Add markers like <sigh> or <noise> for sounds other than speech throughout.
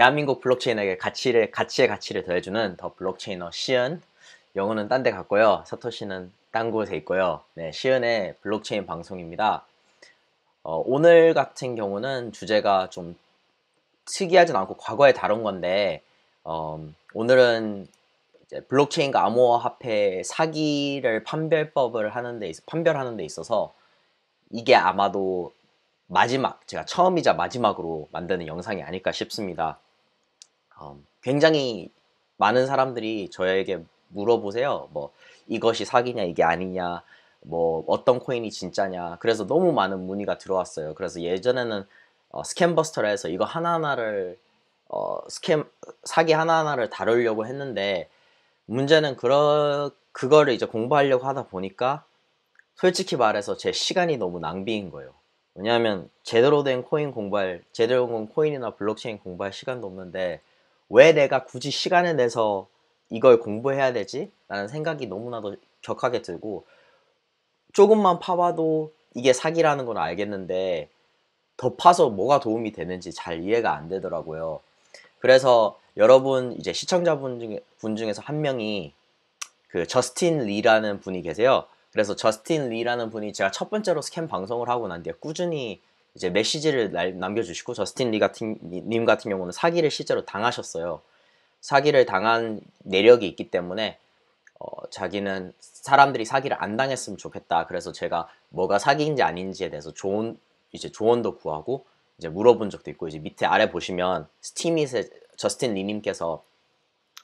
대한민국 블록체인에게 가치를, 가치의 가치를 더해주는 더 블록체인어 시은 영어는 딴 데 갔고요. 사토시는 딴 곳에 있고요. 네, 시은의 블록체인 방송입니다. 어, 오늘 같은 경우는 주제가 좀 특이하진 않고 과거에 다룬 건데 어, 오늘은 블록체인과 암호화폐 사기를 판별법을 하는데 있, 판별하는 데 있어서 이게 아마도 마지막 제가 처음이자 마지막으로 만드는 영상이 아닐까 싶습니다. 어, 굉장히 많은 사람들이 저에게 물어보세요. 뭐 이것이 사기냐 이게 아니냐 뭐 어떤 코인이 진짜냐 그래서 너무 많은 문의가 들어왔어요. 그래서 예전에는 어, 스캔버스터라 해서 이거 하나하나를 어, 스캠 사기 하나하나를 다루려고 했는데 문제는 그러 그거를 이제 공부하려고 하다 보니까 솔직히 말해서 제 시간이 너무 낭비인 거예요. 왜냐하면 제대로 된 코인 공부할 제대로 된 코인이나 블록체인 공부할 시간도 없는데 왜 내가 굳이 시간을 내서 이걸 공부해야 되지? 라는 생각이 너무나도 격하게 들고 조금만 파봐도 이게 사기라는 건 알겠는데 더 파서 뭐가 도움이 되는지 잘 이해가 안 되더라고요. 그래서 여러분 이제 시청자분 중에 분 중에서 한 명이 그 저스틴 리라는 분이 계세요. 그래서 저스틴 리라는 분이 제가 첫 번째로 스캔 방송을 하고 난 뒤에 꾸준히 이제 메시지를 남겨주시고 저스틴 리 같은 님 같은 경우는 사기를 실제로 당하셨어요. 사기를 당한 내력이 있기 때문에 어, 자기는 사람들이 사기를 안 당했으면 좋겠다. 그래서 제가 뭐가 사기인지 아닌지에 대해서 조언 이제 조언도 구하고 이제 물어본 적도 있고 이제 밑에 아래 보시면 스팀잇에 저스틴 리님께서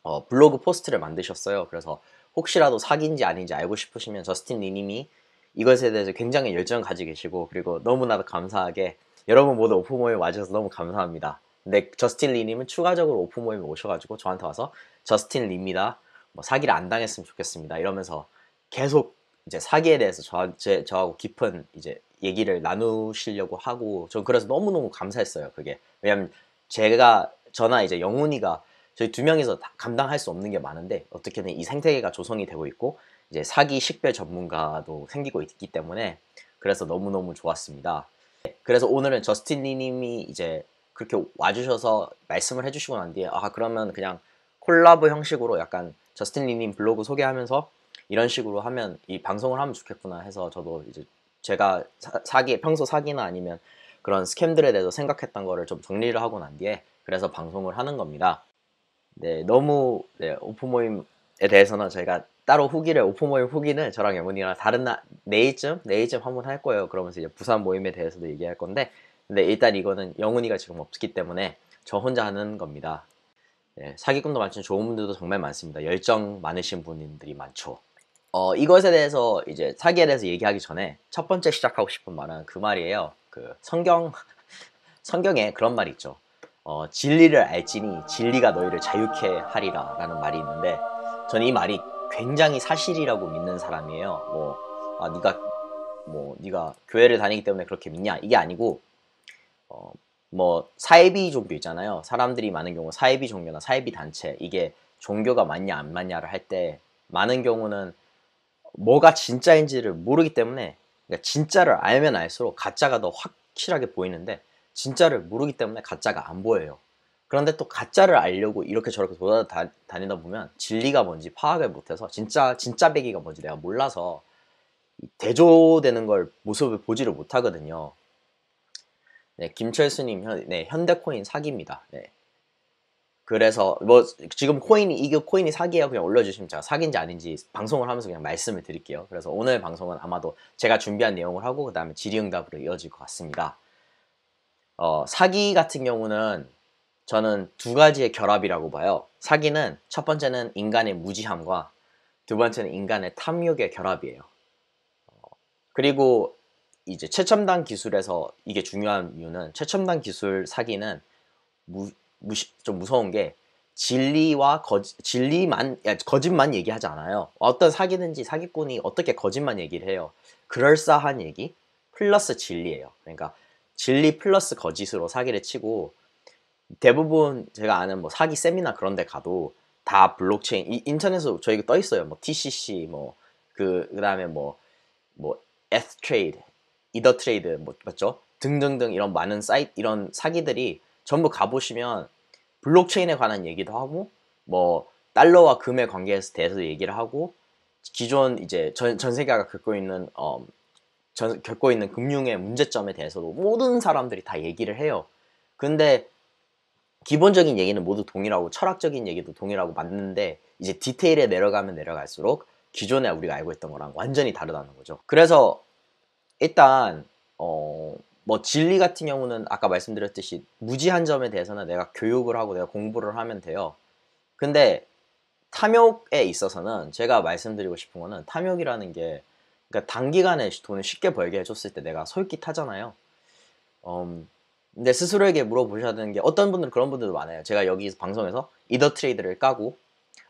어, 블로그 포스트를 만드셨어요. 그래서 혹시라도 사기인지 아닌지 알고 싶으시면 저스틴 리님이 이것에 대해서 굉장히 열정을 가지고 계시고 그리고 너무나도 감사하게 여러분 모두 오프 모임 에 와주셔서 너무 감사합니다. 근데 저스틴 리님은 추가적으로 오프 모임에 오셔가지고 저한테 와서 저스틴 리입니다. 뭐 사기를 안 당했으면 좋겠습니다. 이러면서 계속 이제 사기에 대해서 저, 제, 저하고 깊은 이제 얘기를 나누시려고 하고 전 그래서 너무너무 감사했어요. 그게 왜냐면 제가 저나 이제 영훈이가 저희 두 명이서 감당할 수 없는 게 많은데 어떻게든 이 생태계가 조성이 되고 있고 이제 사기 식별 전문가도 생기고 있기 때문에 그래서 너무너무 좋았습니다. 그래서 오늘은 저스틴 리님이 이제 그렇게 와주셔서 말씀을 해주시고 난 뒤에 아 그러면 그냥 콜라보 형식으로 약간 저스틴 리님 블로그 소개하면서 이런 식으로 하면 이 방송을 하면 좋겠구나 해서 저도 이제 제가 사기 평소 사기나 아니면 그런 스캠들에 대해서 생각했던 거를 좀 정리를 하고 난 뒤에 그래서 방송을 하는 겁니다. 네, 너무 네, 오프 모임 에 대해서는 저희가 따로 후기를 오픈 모임 후기는 저랑 영훈이랑 다른 날 내일쯤 내일쯤 한번 할 거예요. 그러면서 이제 부산 모임에 대해서도 얘기할 건데 근데 일단 이거는 영훈이가 지금 없기 때문에 저 혼자 하는 겁니다. 예, 사기꾼도 많지만 좋은 분들도 정말 많습니다. 열정 많으신 분들이 많죠. 어, 이것에 대해서 이제 사기에 대해서 얘기하기 전에 첫 번째 시작하고 싶은 말은 그 말이에요. 그 성경 <laughs> 성경에 그런 말이 있죠. 어, 진리를 알지니 진리가 너희를 자유케 하리라 라는 말이 있는데 저는 이 말이 굉장히 사실이라고 믿는 사람이에요. 뭐, 아, 네가 뭐 네가 교회를 다니기 때문에 그렇게 믿냐 이게 아니고 어, 뭐 사이비 종교 있잖아요. 사람들이 많은 경우 사이비 종교나 사이비 단체 이게 종교가 맞냐 안 맞냐를 할 때 많은 경우는 뭐가 진짜인지를 모르기 때문에 그러니까 진짜를 알면 알수록 가짜가 더 확실하게 보이는데 진짜를 모르기 때문에 가짜가 안 보여요. 그런데 또 가짜를 알려고 이렇게 저렇게 돌아다니다 보면 진리가 뭔지 파악을 못해서 진짜 진짜 배기가 뭔지 내가 몰라서 대조되는 걸 모습을 보지를 못하거든요. 네, 김철수님 현, 네, 현대코인 사기입니다. 네. 그래서 뭐 지금 코인이 이게 코인이 사기예요 그냥 올려주시면 제가 사기인지 아닌지 방송을 하면서 그냥 말씀을 드릴게요. 그래서 오늘 방송은 아마도 제가 준비한 내용을 하고 그 다음에 질의응답으로 이어질 것 같습니다. 어, 사기 같은 경우는 저는 두 가지의 결합이라고 봐요. 사기는 첫 번째는 인간의 무지함과 두 번째는 인간의 탐욕의 결합이에요. 그리고 이제 최첨단 기술에서 이게 중요한 이유는 최첨단 기술 사기는 무, 무시, 좀 무서운 게 진리와 거짓, 진리만, 거짓만 얘기하지 않아요. 어떤 사기든지 사기꾼이 어떻게 거짓만 얘기를 해요. 그럴싸한 얘기 플러스 진리예요. 그러니까 진리 플러스 거짓으로 사기를 치고 대부분 제가 아는 뭐 사기 세미나 그런 데 가도 다 블록체인 이, 인터넷에서 저희가 떠 있어요. 뭐 TCC 뭐 그 그다음에 뭐뭐 에스 트레이드, 이더 트레이드 뭐 맞죠? 등등등 이런 많은 사이트 이런 사기들이 전부 가 보시면 블록체인에 관한 얘기도 하고 뭐 달러와 금의 관계에 대해서 얘기를 하고 기존 이제 전, 전 세계가 겪고 있는 어, 전, 겪고 있는 금융의 문제점에 대해서도 모든 사람들이 다 얘기를 해요. 근데 기본적인 얘기는 모두 동일하고 철학적인 얘기도 동일하고 맞는데 이제 디테일에 내려가면 내려갈수록 기존에 우리가 알고 있던 거랑 완전히 다르다는 거죠. 그래서 일단 어, 뭐 진리 같은 경우는 아까 말씀드렸듯이 무지한 점에 대해서는 내가 교육을 하고 내가 공부를 하면 돼요. 근데 탐욕에 있어서는 제가 말씀드리고 싶은 거는 탐욕이라는 게 그러니까 단기간에 돈을 쉽게 벌게 해줬을 때 내가 솔깃하잖아요. 음, 근데 스스로에게 물어보셔야 되는 게 어떤 분들 은 그런 분들도 많아요. 제가 여기 방송에서 이더 트레이드를 까고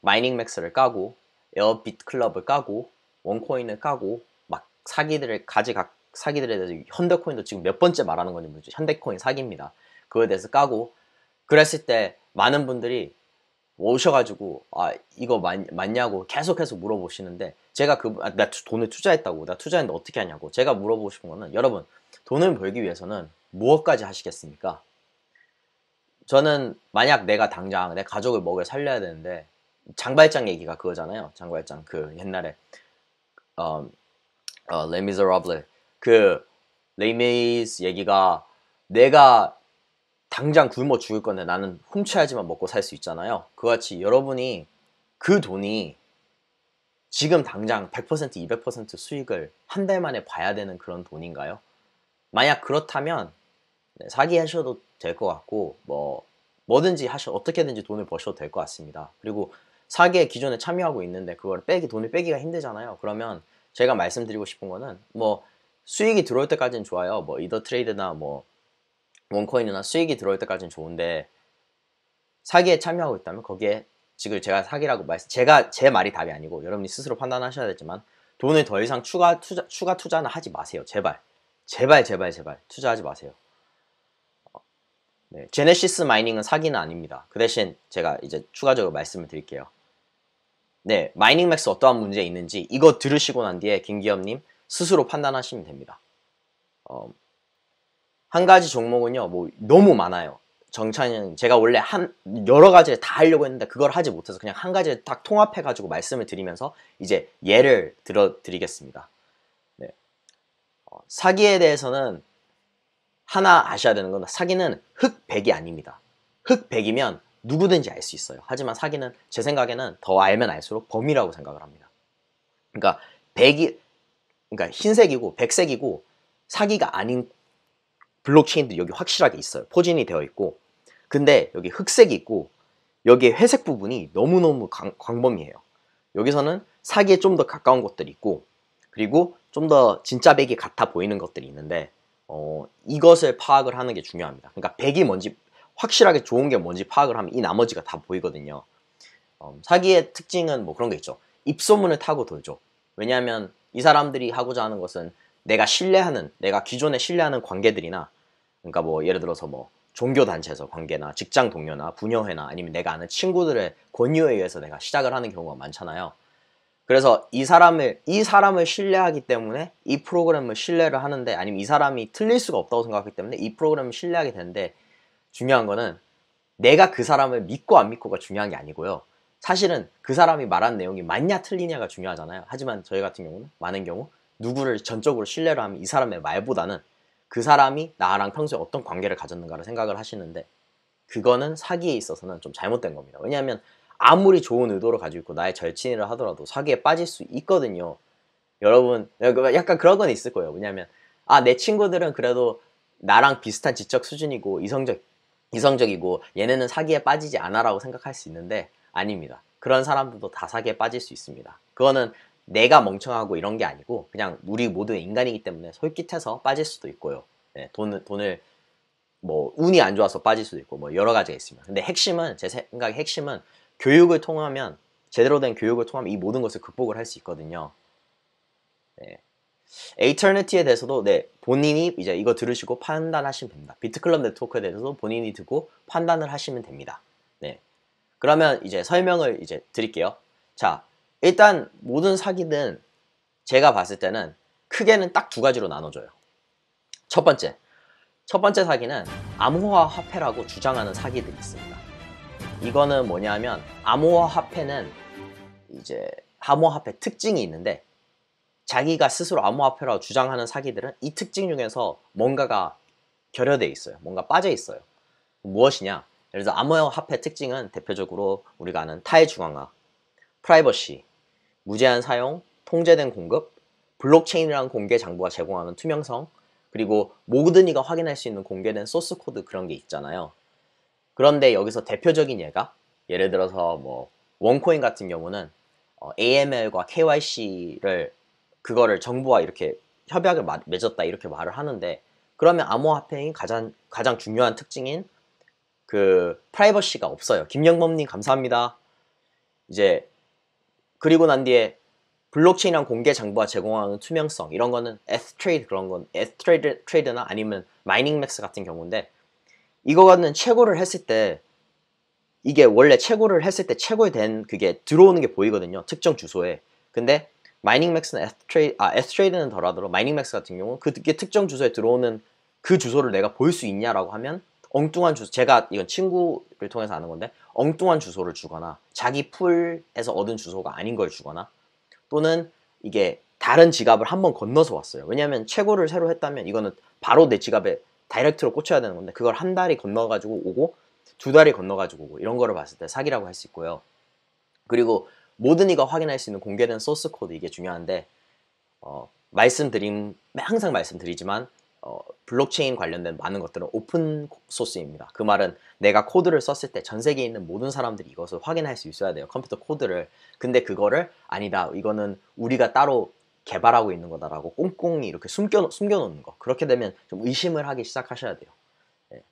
마이닝 맥스를 까고 에어비 클럽을 까고 원코인을 까고 막 사기들을 가지각 사기들에 대해서 현대코인도 지금 몇 번째 말하는 건지 모르죠. 현대코인 사기입니다. 그거에 대해서 까고 그랬을 때 많은 분들이 오셔가지고 아 이거 맞, 맞냐고 계속해서 물어보시는데 제가 그나 아, 돈을 투자했다고 나 투자했는데 어떻게 하냐고 제가 물어보고 싶은 거는 여러분 돈을 벌기 위해서는 무엇까지 하시겠습니까? 저는 만약 내가 당장 내 가족을 먹여 살려야 되는데 장발장 얘기가 그거잖아요. 장발장 그 옛날에 레 음, 미저러블 어, 그 레이메이스 얘기가 내가 당장 굶어 죽을 건데 나는 훔쳐야지만 먹고 살 수 있잖아요. 그같이 여러분이 그 돈이 지금 당장 100% 200% 수익을 한 달 만에 봐야 되는 그런 돈인가요? 만약 그렇다면 네, 사기 하셔도 될 것 같고 뭐 뭐든지 하셔 어떻게든지 돈을 버셔도 될 것 같습니다. 그리고 사기에 기존에 참여하고 있는데 그걸 빼기 돈을 빼기가 힘들잖아요. 그러면 제가 말씀드리고 싶은 거는 뭐 수익이 들어올 때까지는 좋아요. 뭐 이더 트레이드나 뭐 원코인이나 수익이 들어올 때까지는 좋은데 사기에 참여하고 있다면 거기에 지금 제가 사기라고 말씀 제가 제 말이 답이 아니고 여러분이 스스로 판단하셔야 되지만 돈을 더 이상 추가 투자 추가 투자는 하지 마세요. 제발 제발 제발 제발 투자하지 마세요. 네, 제네시스 마이닝은 사기는 아닙니다. 그 대신 제가 이제 추가적으로 말씀을 드릴게요. 네, 마이닝 맥스 어떠한 문제 있는지 이거 들으시고 난 뒤에 김기엽님 스스로 판단하시면 됩니다. 어, 한 가지 종목은요, 뭐 너무 많아요. 정찬은 제가 원래 한 여러 가지를 다 하려고 했는데 그걸 하지 못해서 그냥 한 가지를 딱 통합해 가지고 말씀을 드리면서 이제 예를 들어 드리겠습니다. 네. 어, 사기에 대해서는 하나 아셔야 되는 건 사기는 흑백이 아닙니다. 흑백이면 누구든지 알 수 있어요. 하지만 사기는 제 생각에는 더 알면 알수록 범위라고 생각을 합니다. 그러니까 백이 그러니까 흰색이고 백색이고 사기가 아닌 블록체인도 여기 확실하게 있어요. 포진이 되어 있고 근데 여기 흑색이 있고 여기에 회색 부분이 너무너무 광, 범위해요 여기서는 사기에 좀 더 가까운 것들이 있고 그리고 좀 더 진짜 백이 같아 보이는 것들이 있는데 어, 이것을 파악을 하는 게 중요합니다. 그러니까 100이 뭔지 확실하게 좋은 게 뭔지 파악을 하면 이 나머지가 다 보이거든요. 어, 사기의 특징은 뭐 그런 게 있죠. 입소문을 타고 돌죠. 왜냐하면 이 사람들이 하고자 하는 것은 내가 신뢰하는, 내가 기존에 신뢰하는 관계들이나 그러니까 뭐 예를 들어서 뭐 종교단체에서 관계나 직장 동료나 부녀회나 아니면 내가 아는 친구들의 권유에 의해서 내가 시작을 하는 경우가 많잖아요. 그래서 이 사람을 이 사람을 신뢰하기 때문에 이 프로그램을 신뢰를 하는데 아니면 이 사람이 틀릴 수가 없다고 생각하기 때문에 이 프로그램을 신뢰하게 되는데 중요한 거는 내가 그 사람을 믿고 안 믿고가 중요한 게 아니고요. 사실은 그 사람이 말한 내용이 맞냐 틀리냐가 중요하잖아요. 하지만 저희 같은 경우는 많은 경우 누구를 전적으로 신뢰를 하면 이 사람의 말보다는 그 사람이 나랑 평소에 어떤 관계를 가졌는가를 생각을 하시는데 그거는 사기에 있어서는 좀 잘못된 겁니다. 왜냐하면 아무리 좋은 의도를 가지고 있고 나의 절친이라 하더라도 사기에 빠질 수 있거든요. 여러분 그 약간 그런 건 있을 거예요. 왜냐하면 아 내 친구들은 그래도 나랑 비슷한 지적 수준이고 이성적 이성적이고 얘네는 사기에 빠지지 않아라고 생각할 수 있는데 아닙니다. 그런 사람들도 다 사기에 빠질 수 있습니다. 그거는 내가 멍청하고 이런 게 아니고 그냥 우리 모두 인간이기 때문에 솔깃해서 빠질 수도 있고요. 네, 돈을 돈을 뭐 운이 안 좋아서 빠질 수도 있고 뭐 여러 가지가 있습니다. 근데 핵심은 제생각에 핵심은 교육을 통하면 제대로 된 교육을 통하면 이 모든 것을 극복을 할 수 있거든요. 네. 에이터니티에 대해서도 네, 본인이 이제 이거 들으시고 판단하시면 됩니다. 비트클럽 네트워크에 대해서도 본인이 듣고 판단을 하시면 됩니다. 네. 그러면 이제 설명을 이제 드릴게요. 자, 일단 모든 사기는 제가 봤을 때는 크게는 딱 두 가지로 나눠줘요. 첫 번째, 첫 번째 사기는 암호화 화폐라고 주장하는 사기들이 있습니다. 이거는 뭐냐면 암호화 화폐는 이제 암호화 화폐 특징이 있는데 자기가 스스로 암호화 화폐라고 주장하는 사기들은 이 특징 중에서 뭔가가 결여돼 있어요. 뭔가 빠져 있어요. 무엇이냐? 예를 들어 암호화 화폐 특징은 대표적으로 우리가 아는 타의 중앙화, 프라이버시, 무제한 사용, 통제된 공급, 블록체인이라는 공개 장부가 제공하는 투명성, 그리고 모든 이가 확인할 수 있는 공개된 소스 코드 그런 게 있잖아요. 그런데 여기서 대표적인 예가 예를 들어서 뭐 원코인 같은 경우는 어, AML과 KYC를 그거를 정부와 이렇게 협약을 마, 맺었다 이렇게 말을 하는데 그러면 암호화폐인 가장 가장 중요한 특징인 그 프라이버시가 없어요. 김영범님 감사합니다. 이제 그리고 난 뒤에 블록체인한 공개 장부가 제공하는 투명성 이런 거는 S 스트레이드 그런 건 S 스트레이드 트레이드나 아니면 마이닝맥스 같은 경우인데 이거는 갖 최고를 했을 때 이게 원래 최고를 했을 때 최고에 된 그게 들어오는 게 보이거든요. 특정 주소에. 근데 마이닝맥스는에스트레이드 아, 스트레이드는 덜하더라도 마이닝맥스 같은 경우는 그게 특정 주소에 들어오는 그 주소를 내가 볼 수 있냐라고 하면 엉뚱한 주소, 제가 이건 친구를 통해서 아는 건데 엉뚱한 주소를 주거나 자기 풀에서 얻은 주소가 아닌 걸 주거나 또는 이게 다른 지갑을 한번 건너서 왔어요. 왜냐하면 최고를 새로 했다면 이거는 바로 내 지갑에 다이렉트로 꽂혀야 되는 건데 그걸 한 달이 건너가지고 오고 두 달이 건너가지고 오고 이런 거를 봤을 때 사기라고 할 수 있고요. 그리고 모든 이가 확인할 수 있는 공개된 소스 코드 이게 중요한데 어, 말씀드린 항상 말씀드리지만 어, 블록체인 관련된 많은 것들은 오픈 소스입니다. 그 말은 내가 코드를 썼을 때 전 세계에 있는 모든 사람들이 이것을 확인할 수 있어야 돼요. 컴퓨터 코드를. 근데 그거를 아니다. 이거는 우리가 따로 개발하고 있는 거다라고 꽁꽁이 이렇게 숨겨, 숨겨놓는 거. 그렇게 되면 좀 의심을 하기 시작하셔야 돼요. 네,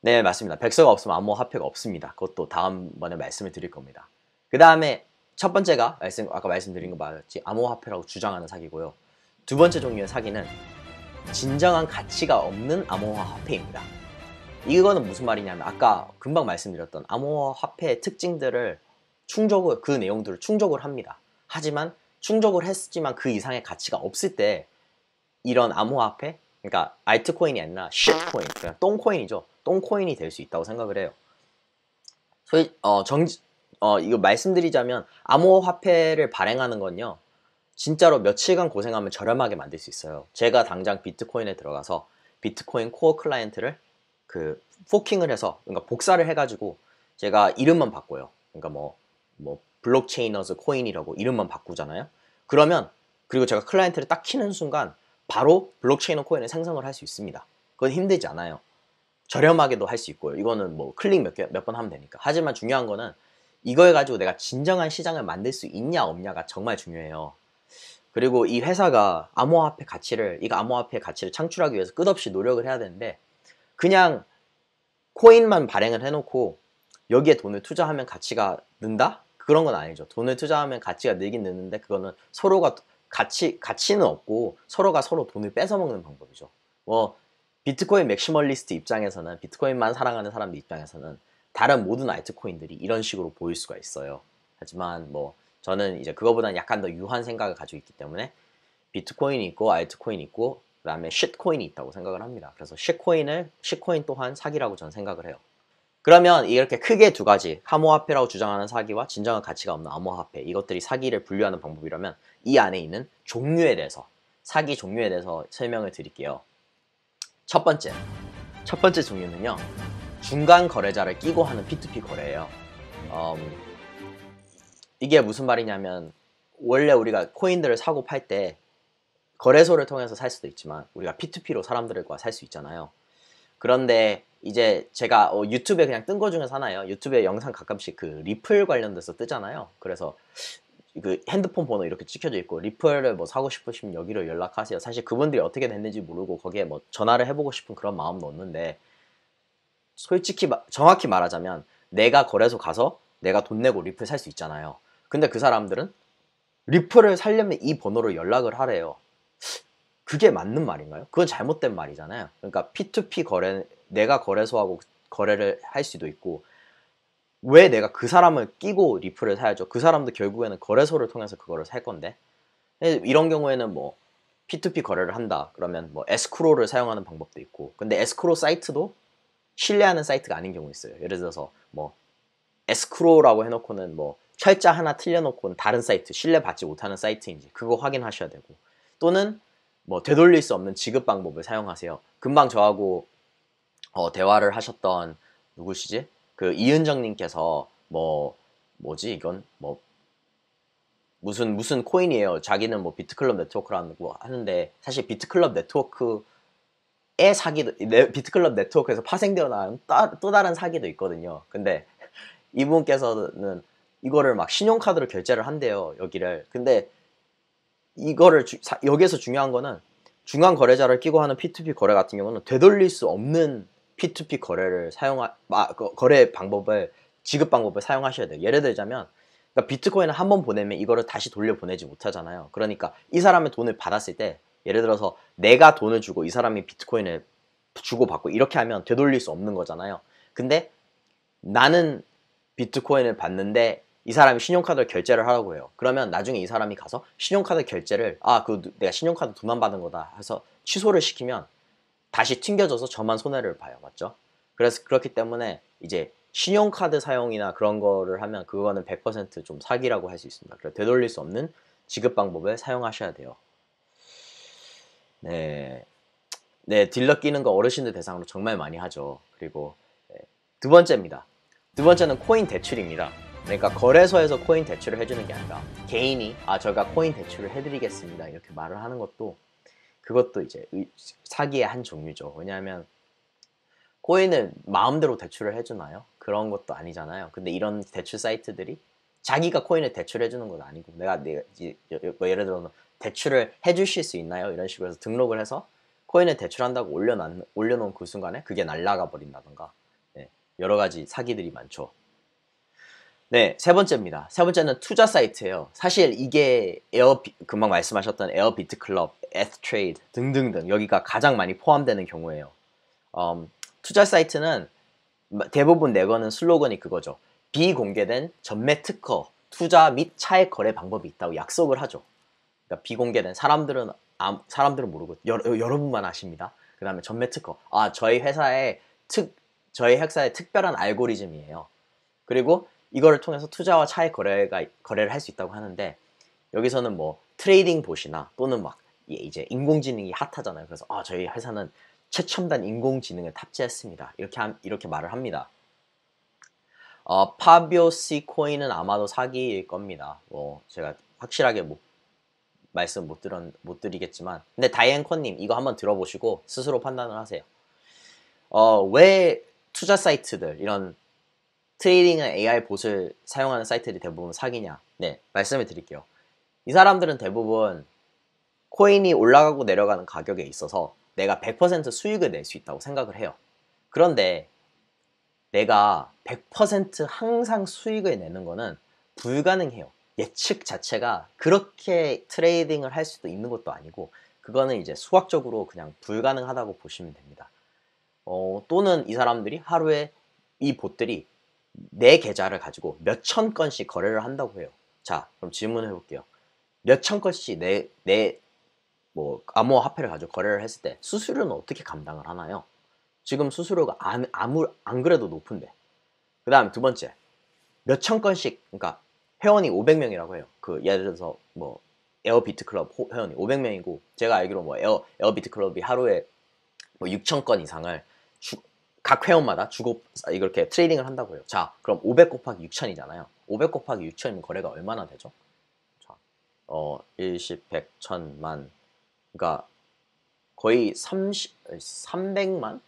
네 맞습니다. 백서가 없으면 암호 화폐가 없습니다. 그것도 다음번에 말씀을 드릴 겁니다. 그 다음에 첫 번째가 말씀, 아까 말씀드린 거 맞지? 암호 화폐라고 주장하는 사기고요. 두 번째 종류의 사기는 진정한 가치가 없는 암호화 폐입니다 이거는 무슨 말이냐면 아까 금방 말씀드렸던 암호 화폐의 특징들을 충족을 그 내용들을 충족을 합니다. 하지만 충족을 했지만 그 이상의 가치가 없을 때 이런 암호화폐 그러니까 알트코인이 아니라 쉣코인 그냥 똥코인이죠 똥코인이 될 수 있다고 생각을 해요 소위 어, 정, 어 이거 말씀드리자면 암호화폐를 발행하는 건요 진짜로 며칠간 고생하면 저렴하게 만들 수 있어요 제가 당장 비트코인에 들어가서 비트코인 코어 클라이언트를 그 포킹을 해서 그러니까 복사를 해가지고 제가 이름만 바꿔요 그러니까 뭐뭐 뭐, 뭐 블록체이너즈 코인이라고 이름만 바꾸잖아요. 그러면 그리고 제가 클라이언트를 딱 키는 순간 바로 블록체이너 코인을 생성을 할 수 있습니다. 그건 힘들지 않아요. 저렴하게도 할 수 있고요. 이거는 뭐 클릭 몇개몇 번 하면 되니까. 하지만 중요한 거는 이걸 가지고 내가 진정한 시장을 만들 수 있냐 없냐가 정말 중요해요. 그리고 이 회사가 암호화폐 가치를 이 암호화폐 가치를 창출하기 위해서 끝없이 노력을 해야 되는데 그냥 코인만 발행을 해놓고 여기에 돈을 투자하면 가치가 는다? 그런 건 아니죠. 돈을 투자하면 가치가 늘긴 느는데 그거는 서로가 가치 가치는 없고 서로가 서로 돈을 뺏어 먹는 방법이죠. 뭐 비트코인 맥시멀리스트 입장에서는 비트코인만 사랑하는 사람들 입장에서는 다른 모든 알트코인들이 이런 식으로 보일 수가 있어요. 하지만 뭐 저는 이제 그거보다는 약간 더 유한 생각을 가지고 있기 때문에 비트코인이 있고 알트코인이 있고 그다음에 쉿코인이 있다고 생각을 합니다. 그래서 쉿코인을 쉿코인 또한 사기라고 저는 생각을 해요. 그러면 이렇게 크게 두 가지 암모화폐라고 주장하는 사기와 진정한 가치가 없는 암호화폐 이것들이 사기를 분류하는 방법이라면 이 안에 있는 종류에 대해서 사기 종류에 대해서 설명을 드릴게요. 첫 번째 첫 번째 종류는요 중간 거래자를 끼고 하는 P2P 거래예요. 음, 이게 무슨 말이냐면 원래 우리가 코인들을 사고 팔 때 거래소를 통해서 살 수도 있지만 우리가 P2P로 사람들과 살 수 있잖아요. 그런데 이제 제가 어, 유튜브에 그냥 뜬 거 중에서 하나예요. 유튜브에 영상 가끔씩 그 리플 관련돼서 뜨잖아요. 그래서 그 핸드폰 번호 이렇게 찍혀져 있고 리플을 뭐 사고 싶으시면 여기로 연락하세요. 사실 그분들이 어떻게 됐는지 모르고 거기에 뭐 전화를 해보고 싶은 그런 마음도 없는데 솔직히 정확히 말하자면 내가 거래소 가서 내가 돈 내고 리플 살 수 있잖아요. 근데 그 사람들은 리플을 살려면 이 번호로 연락을 하래요. 그게 맞는 말인가요? 그건 잘못된 말이잖아요. 그러니까 P2P 거래 내가 거래소하고 거래를 할 수도 있고 왜 내가 그 사람을 끼고 리플을 사야죠? 그 사람도 결국에는 거래소를 통해서 그거를 살 건데 예, 이런 경우에는 뭐 P2P 거래를 한다 그러면 뭐 에스크로를 사용하는 방법도 있고 근데 에스크로 사이트도 신뢰하는 사이트가 아닌 경우 있어요 예를 들어서 뭐 에스크로라고 해놓고는 뭐 철자 하나 틀려놓고는 다른 사이트 신뢰받지 못하는 사이트인지 그거 확인하셔야 되고 또는 뭐 되돌릴 수 없는 지급 방법을 사용하세요 금방 저하고 어, 대화를 하셨던 누구시지? 그 이은정님께서 뭐 뭐지 이건 뭐 무슨 무슨 코인이에요. 자기는 뭐 비트클럽 네트워크라고 하는데 사실 비트클럽 네트워크에 사기도 네, 비트클럽 네트워크에서 파생되어 나온 또 다른 사기도 있거든요. 근데 <laughs> 이분께서는 이거를 막 신용카드로 결제를 한대요 여기를. 근데 이거를 주, 사, 여기에서 중요한 거는 중앙 거래자를 끼고 하는 P2P 거래 같은 경우는 되돌릴 수 없는 P2P 거래를 사용하 마, 아, 거래 방법을 지급 방법을 사용하셔야 돼요. 예를 들자면 그러니까 비트코인을 한 번 보내면 이거를 다시 돌려 보내지 못하잖아요. 그러니까 이 사람의 돈을 받았을 때 예를 들어서 내가 돈을 주고 이 사람이 비트코인을 주고 받고 이렇게 하면 되돌릴 수 없는 거잖아요. 근데 나는 비트코인을 받는데 이 사람이 신용카드로 결제를 하라고 해요. 그러면 나중에 이 사람이 가서 신용카드 결제를 아 그 내가 신용카드 돈만 받은 거다 해서 취소를 시키면 다시 튕겨져서 저만 손해를 봐요. 맞죠? 그래서 그렇기 때문에 이제 신용카드 사용이나 그런 거를 하면 그거는 100%좀 사기라고 할 수 있습니다. 그래서 되돌릴 수 없는 지급 방법을 사용하셔야 돼요. 네. 네, 딜러 끼는 거 어르신들 대상으로 정말 많이 하죠. 그리고 네. 두 번째입니다. 두 번째는 코인 대출입니다. 그러니까 거래소에서 코인 대출을 해주는 게 아니라 개인이 아 제가 코인 대출을 해드리겠습니다 이렇게 말을 하는 것도 그것도 이제 사기의 한 종류죠. 왜냐하면 코인은 마음대로 대출을 해주나요? 그런 것도 아니잖아요. 근데 이런 대출 사이트들이 자기가 코인을 대출해주는 건 아니고 내가 뭐 예를 들어 대출을 해주실 수 있나요? 이런 식으로 해서 등록을 해서 코인을 대출한다고 올려놓은, 올려놓은 그 순간에 그게 날라가 버린다던가 네, 여러 가지 사기들이 많죠. 네, 세 번째입니다. 세 번째는 투자 사이트예요. 사실 이게 에어 금방 말씀하셨던 에어 비트 클럽, 에스 트레이드 등등등 여기가 가장 많이 포함되는 경우예요. 음, 투자 사이트는 대부분 내거는 슬로건이 그거죠. 비공개된 전매 특허, 투자 및 차액 거래 방법이 있다고 약속을 하죠. 그러니까 비공개된 사람들은 사람들은 모르고 여러, 여러분만 아십니다. 그다음에 전매 특허. 아, 저희 회사의 특 저희 회사의 특별한 알고리즘이에요. 그리고 이거를 통해서 투자와 차익 거래가 거래를 할 수 있다고 하는데 여기서는 뭐 트레이딩 봇이나 또는 막 이제 인공지능이 핫하잖아요. 그래서 아 저희 회사는 최첨단 인공지능을 탑재했습니다. 이렇게 함, 이렇게 말을 합니다. 어, 파비오시 코인은 아마도 사기일 겁니다. 뭐 제가 확실하게 뭐 말씀 못, 들은, 못 드리겠지만 근데 다이앤코님 이거 한번 들어보시고 스스로 판단을 하세요. 어, 왜 투자 사이트들 이런 트레이딩은 AI 봇을 사용하는 사이트들이 대부분 사기냐? 네, 말씀을 드릴게요. 이 사람들은 대부분 코인이 올라가고 내려가는 가격에 있어서 내가 100% 수익을 낼 수 있다고 생각을 해요. 그런데 내가 100% 항상 수익을 내는 거는 불가능해요. 예측 자체가 그렇게 트레이딩을 할 수도 있는 것도 아니고 그거는 이제 수학적으로 그냥 불가능하다고 보시면 됩니다. 어, 또는 이 사람들이 하루에 이 봇들이 내 네 계좌를 가지고 몇천 건씩 거래를 한다고 해요. 자, 그럼 질문을 해볼게요. 몇천 건씩 내, 네, 내, 네, 뭐, 암호 화폐를 가지고 거래를 했을 때 수수료는 어떻게 감당을 하나요? 지금 수수료가 안, 아무, 안 그래도 높은데. 그 다음 두 번째. 몇천 건씩, 그러니까 회원이 500명이라고 해요. 그, 예를 들어서 뭐, 에어비트 클럽 회원이 500명이고, 제가 알기로 뭐, 에어, 에어비트 클럽이 하루에 뭐 6천 건 이상을 주, 각 회원마다 주고 이렇게 트레이딩을 한다고요. 자, 그럼 500 곱하기 6 0 0 0이잖아요500 곱하기 6 0 0 0이면 거래가 얼마나 되죠? 자, 어, 10, 100, 1000만. 그러니까 거의 30, 300만?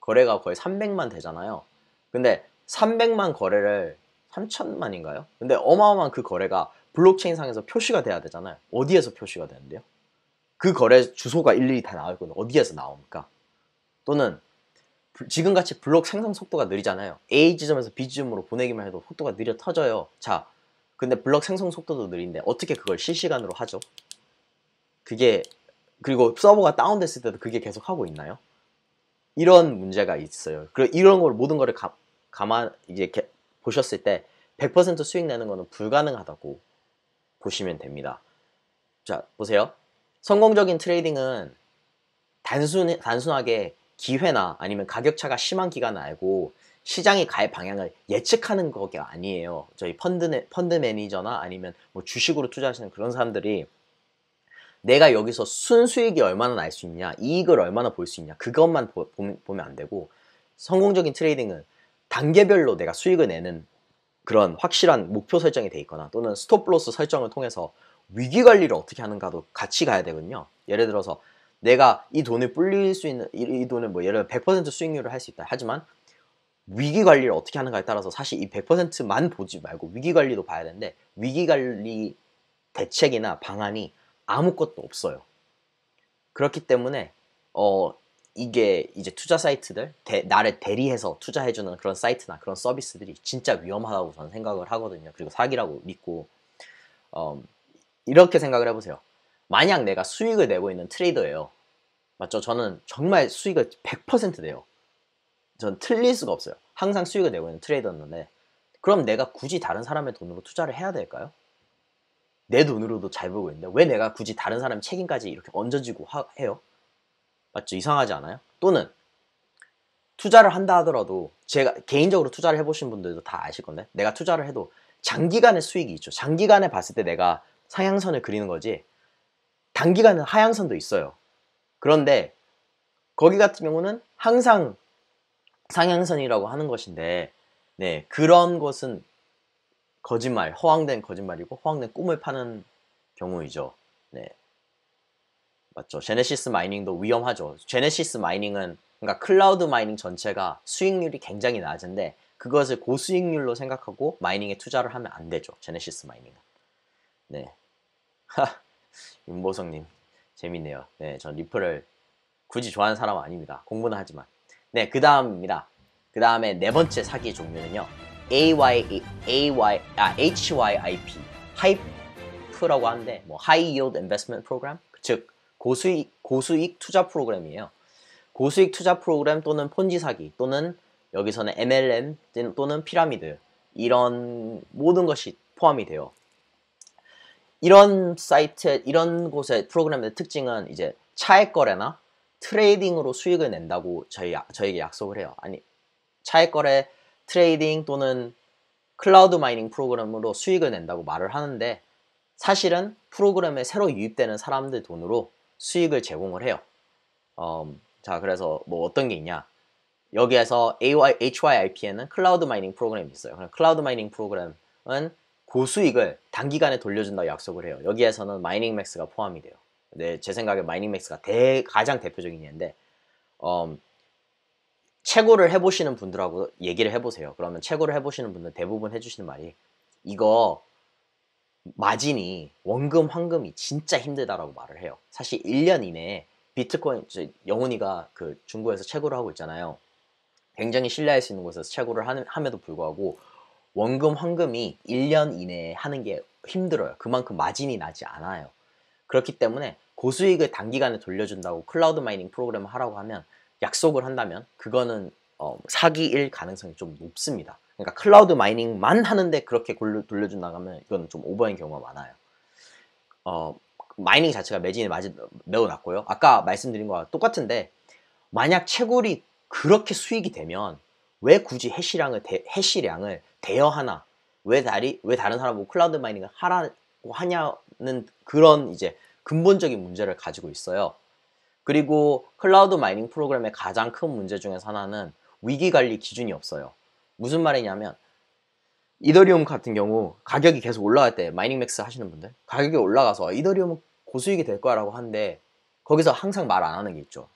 거래가 거의 300만 되잖아요. 근데 300만 거래를 3 0 0 0만인가요 근데 어마어마한 그 거래가 블록체인 상에서 표시가 돼야 되잖아요. 어디에서 표시가 되는데요? 그 거래 주소가 일일이 다 나올 건데 어디에서 나옵니까? 또는 지금같이 블록 생성 속도가 느리잖아요 A 지점에서 B 지점으로 보내기만 해도 속도가 느려 터져요 자 근데 블록 생성 속도도 느린데 어떻게 그걸 실시간으로 하죠? 그게 그리고 서버가 다운됐을 때도 그게 계속 하고 있나요? 이런 문제가 있어요. 그리고 이런 걸 모든 거를 감안 이제 게, 보셨을 때 100% 수익 내는 거는 불가능하다고 보시면 됩니다. 자 보세요. 성공적인 트레이딩은 단순 단순하게 기회나 아니면 가격차가 심한 기간을 알고 시장이 갈 방향을 예측하는 거가 아니에요. 저희 펀드, 펀드 매니저나 아니면 뭐 주식으로 투자하시는 그런 사람들이 내가 여기서 순수익이 얼마나 날 수 있냐, 이익을 얼마나 볼 수 있냐, 그것만 보, 보면 안 되고 성공적인 트레이딩은 단계별로 내가 수익을 내는 그런 확실한 목표 설정이 돼 있거나 또는 스톱로스 설정을 통해서 위기 관리를 어떻게 하는가도 같이 가야 되거든요. 예를 들어서 내가 이 돈을 불릴 수 있는 이, 이 돈을 뭐 예를 들어 100% 수익률을 할 수 있다. 하지만 위기 관리를 어떻게 하는가에 따라서 사실 이 100%만 보지 말고 위기 관리도 봐야 되는데 위기 관리 대책이나 방안이 아무것도 없어요. 그렇기 때문에 어 이게 이제 투자 사이트들 대, 나를 대리해서 투자해주는 그런 사이트나 그런 서비스들이 진짜 위험하다고 저는 생각을 하거든요. 그리고 사기라고 믿고 어, 이렇게 생각을 해보세요. 만약 내가 수익을 내고 있는 트레이더예요. 맞죠? 저는 정말 수익을 100% 내요. 전 틀릴 수가 없어요. 항상 수익을 내고 있는 트레이더였는데 그럼 내가 굳이 다른 사람의 돈으로 투자를 해야 될까요? 내 돈으로도 잘 벌고 있는데 왜 내가 굳이 다른 사람 책임까지 이렇게 얹어지고 하, 해요? 맞죠? 이상하지 않아요? 또는 투자를 한다 하더라도 제가 개인적으로 투자를 해보신 분들도 다 아실 건데 내가 투자를 해도 장기간의 수익이 있죠. 장기간에 봤을 때 내가 상향선을 그리는 거지 단기간은 하향선도 있어요. 그런데 거기 같은 경우는 항상 상향선이라고 하는 것인데 네, 그런 것은 거짓말, 허황된 거짓말이고 허황된 꿈을 파는 경우이죠. 네. 맞죠. 제네시스 마이닝도 위험하죠. 제네시스 마이닝은 그러니까 클라우드 마이닝 전체가 수익률이 굉장히 낮은데 그것을 고수익률로 생각하고 마이닝에 투자를 하면 안 되죠. 제네시스 마이닝은. 네. 윤보성님 재밌네요. 네, 전 리플을 굳이 좋아하는 사람은 아닙니다. 공부는 하지만. 네, 그 다음입니다. 그 다음에 네 번째 사기 종류는요. AY, AY, 아, HYIP, 하이프라고 하는데 뭐 High Yield Investment Program, 즉 고수익, 고수익 투자 프로그램이에요. 고수익 투자 프로그램 또는 폰지 사기 또는 여기서는 MLM 또는 피라미드 이런 모든 것이 포함이 돼요. 이런 사이트, 이런 곳의 프로그램의 특징은 이제 차액 거래나 트레이딩으로 수익을 낸다고 저희, 저에게 약속을 해요. 아니, 차액 거래, 트레이딩 또는 클라우드 마이닝 프로그램으로 수익을 낸다고 말을 하는데 사실은 프로그램에 새로 유입되는 사람들 돈으로 수익을 제공을 해요. 어, 자, 그래서 뭐 어떤 게 있냐. 여기에서 AY, HYIP에는 클라우드 마이닝 프로그램이 있어요. 클라우드 마이닝 프로그램은 고수익을 단기간에 돌려준다고 약속을 해요. 여기에서는 마이닝맥스가 포함이 돼요. 네, 제 생각에 마이닝맥스가 대, 가장 대표적인 예인데 음, 최고를 해보시는 분들하고 얘기를 해보세요. 그러면 최고를 해보시는 분들 대부분 해주시는 말이 이거 마진이 원금 황금이 진짜 힘들다라고 말을 해요. 사실 1년 이내에 비트코인 영훈이가 그 중국에서 최고를 하고 있잖아요. 굉장히 신뢰할 수 있는 곳에서 최고를 함에도 불구하고 원금 환금이 1년 이내에 하는 게 힘들어요. 그만큼 마진이 나지 않아요. 그렇기 때문에 고수익을 단기간에 돌려준다고 클라우드 마이닝 프로그램을 하라고 하면 약속을 한다면 그거는 어, 사기일 가능성이 좀 높습니다. 그러니까 클라우드 마이닝만 하는데 그렇게 돌려준다면 고하 이건 좀 오버인 경우가 많아요. 어, 마이닝 자체가 매진이 마진, 매우 낮고요. 아까 말씀드린 거와 똑같은데 만약 채굴이 그렇게 수익이 되면 왜 굳이 해시량을, 해시량을 대여하나 왜 다리 왜 다른 사람하고 클라우드 마이닝을 하라고 하냐는 그런 이제 근본적인 문제를 가지고 있어요. 그리고 클라우드 마이닝 프로그램의 가장 큰 문제 중에 하나는 위기 관리 기준이 없어요. 무슨 말이냐면 이더리움 같은 경우 가격이 계속 올라갈 때 마이닝 맥스 하시는 분들 가격이 올라가서 이더리움은 고수익이 될 거라고 하는데 거기서 항상 말 안 하는 게 있죠.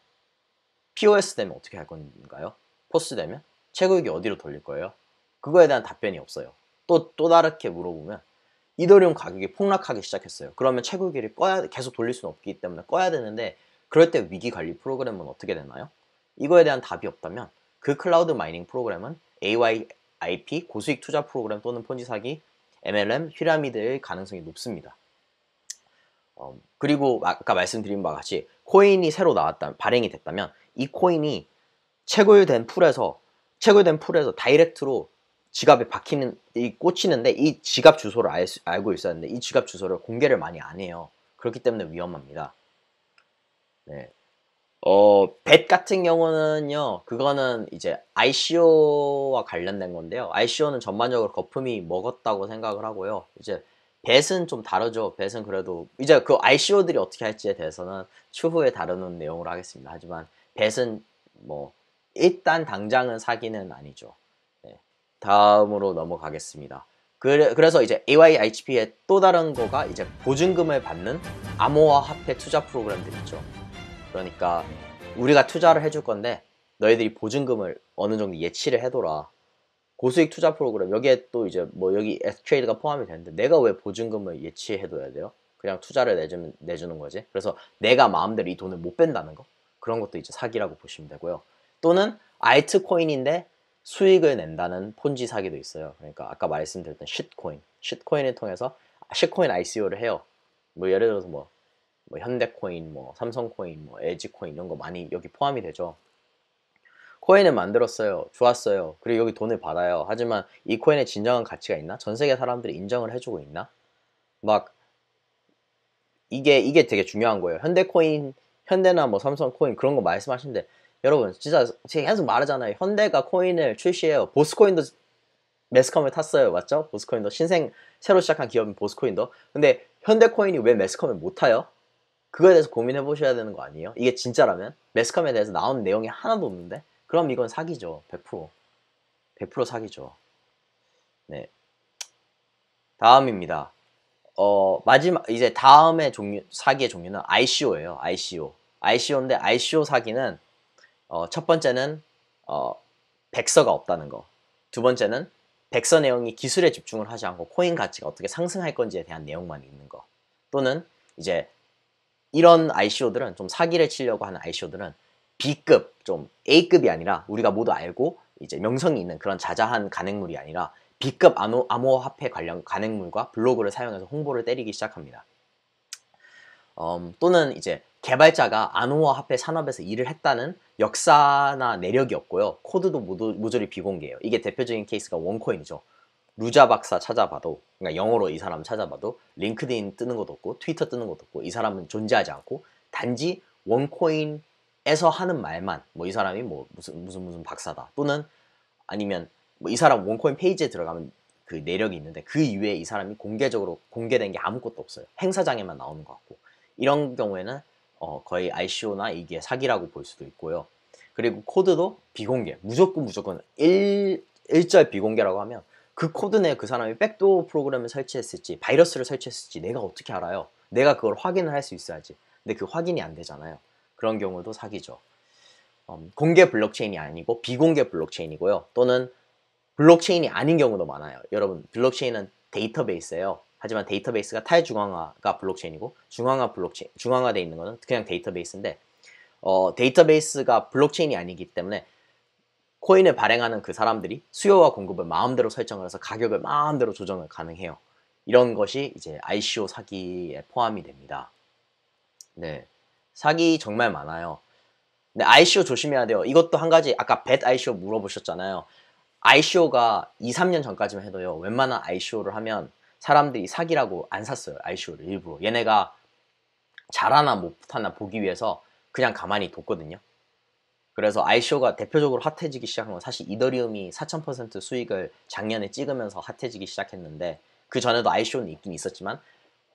POS 되면 어떻게 할 건가요? 포스 되면 최고액이 어디로 돌릴 거예요? 그거에 대한 답변이 없어요. 또, 또 다르게 물어보면 이더리움 가격이 폭락하기 시작했어요. 그러면 채굴기를 꺼야, 계속 돌릴 수는 없기 때문에 꺼야 되는데 그럴 때 위기 관리 프로그램은 어떻게 되나요? 이거에 대한 답이 없다면 그 클라우드 마이닝 프로그램은 AYIP 고수익 투자 프로그램 또는 폰지 사기 MLM 피라미드의 가능성이 높습니다. 어, 그리고 아까 말씀드린 바와 같이 코인이 새로 나왔다 발행이 됐다면 이 코인이 채굴된 풀에서 채굴된 풀에서 다이렉트로 지갑에 박히는 이 꽂히는데 이 지갑 주소를 알, 알고 있었는데 이 지갑 주소를 공개를 많이 안 해요. 그렇기 때문에 위험합니다. 네. 어, 벳 같은 경우는요, 그거는 이제 ICO와 관련된 건데요. ICO는 전반적으로 거품이 먹었다고 생각을 하고요. 이제 벳은 좀 다르죠. 벳은 그래도 이제 그 ICO들이 어떻게 할지에 대해서는 추후에 다루는 내용으로 하겠습니다. 하지만 벳은 뭐 일단 당장은 사기는 아니죠. 다음으로 넘어가겠습니다. 그래서 이제 AYHP의 또 다른 거가 이제 보증금을 받는 암호화 화폐 투자 프로그램들 있죠. 그러니까 우리가 투자를 해줄 건데 너희들이 보증금을 어느 정도 예치를 해둬라. 고수익 투자 프로그램 여기에 또 이제 뭐 여기 s k 트가 포함이 되는데 내가 왜 보증금을 예치해둬야 돼요? 그냥 투자를 내주면, 내주는 거지. 그래서 내가 마음대로 이 돈을 못 뺀다는 거 그런 것도 이제 사기라고 보시면 되고요. 또는 알트코인인데 수익을 낸다는 폰지 사기도 있어요. 그러니까 아까 말씀드렸던 쉿코인, 쉿코인을 통해서 쉿코인 ICO를 해요. 뭐 예를 들어서 뭐, 뭐 현대코인, 뭐 삼성코인, 뭐 LG코인 이런 거 많이 여기 포함이 되죠. 코인을 만들었어요. 좋았어요. 그리고 여기 돈을 받아요. 하지만 이 코인의 진정한 가치가 있나? 전 세계 사람들이 인정을 해주고 있나? 막 이게 이게 되게 중요한 거예요. 현대코인, 현대나 뭐 삼성코인 그런 거 말씀하시는데 여러분 진짜 제가 계속 말하잖아요. 현대가 코인을 출시해요. 보스코인도 매스컴을 탔어요. 맞죠? 보스코인도 신생 새로 시작한 기업인 보스코인도. 근데 현대코인이 왜 매스컴을 못 타요? 그거에 대해서 고민해 보셔야 되는 거 아니에요? 이게 진짜라면 매스컴에 대해서 나오는 내용이 하나도 없는데 그럼 이건 사기죠. 100% 100% 사기죠. 네. 다음입니다. 어, 마지막 이제 다음의 종류 사기의 종류는 ICO예요. ICO. ICO인데 ICO 사기는 어, 첫 번째는 어, 백서가 없다는 거. 두 번째는 백서 내용이 기술에 집중을 하지 않고 코인 가치가 어떻게 상승할 건지에 대한 내용만 있는 거. 또는 이제 이런 ICO들은 좀 사기를 치려고 하는 ICO들은 B급, 좀 A급이 아니라 우리가 모두 알고 이제 명성이 있는 그런 자자한 간행물이 아니라 B급 암호, 암호화폐 관련 간행물과 블로그를 사용해서 홍보를 때리기 시작합니다. 음, 또는 이제 개발자가 아노와 화폐 산업에서 일을 했다는 역사나 내력이 없고요. 코드도 모두, 모조리 비공개예요. 이게 대표적인 케이스가 원코인이죠. 루자 박사 찾아봐도 그러니까 영어로 이 사람 찾아봐도 링크드인 뜨는 것도 없고 트위터 뜨는 것도 없고 이 사람은 존재하지 않고 단지 원코인에서 하는 말만 뭐 이 사람이 뭐 무슨 무슨 무슨 박사다 또는 아니면 뭐 이 사람 원코인 페이지에 들어가면 그 내력이 있는데 그 이외에 이 사람이 공개적으로 공개된 게 아무것도 없어요. 행사장에만 나오는 것 같고 이런 경우에는 어, 거의 ICO나 이게 사기라고 볼 수도 있고요. 그리고 코드도 비공개, 무조건 무조건 1, 1절 비공개라고 하면 그 코드 내에 그 사람이 백도 프로그램을 설치했을지 바이러스를 설치했을지 내가 어떻게 알아요? 내가 그걸 확인을 할 수 있어야지. 근데 그 확인이 안 되잖아요. 그런 경우도 사기죠. 음, 공개 블록체인이 아니고 비공개 블록체인이고요. 또는 블록체인이 아닌 경우도 많아요. 여러분 블록체인은 데이터베이스예요. 하지만 데이터베이스가 탈중앙화가 블록체인이고 중앙화 블록체 중앙화돼 있는 것은 그냥 데이터베이스인데 어, 데이터베이스가 블록체인이 아니기 때문에 코인을 발행하는 그 사람들이 수요와 공급을 마음대로 설정을 해서 가격을 마음대로 조정을 가능해요. 이런 것이 이제 ICO 사기에 포함이 됩니다. 네. 사기 정말 많아요. 근데 ICO 조심해야 돼요. 이것도 한 가지 아까 bet ICO 물어보셨잖아요. ICO가 2, 3년 전까지만 해도요. 웬만한 ICO를 하면 사람들이 사기라고 안 샀어요. 아이쇼를 일부러. 얘네가 잘하나 못하나 보기 위해서 그냥 가만히 뒀거든요. 그래서 아이쇼가 대표적으로 핫해지기 시작한 건 사실 이더리움이 4000% 수익을 작년에 찍으면서 핫해지기 시작했는데 그 전에도 아이쇼는 있긴 있었지만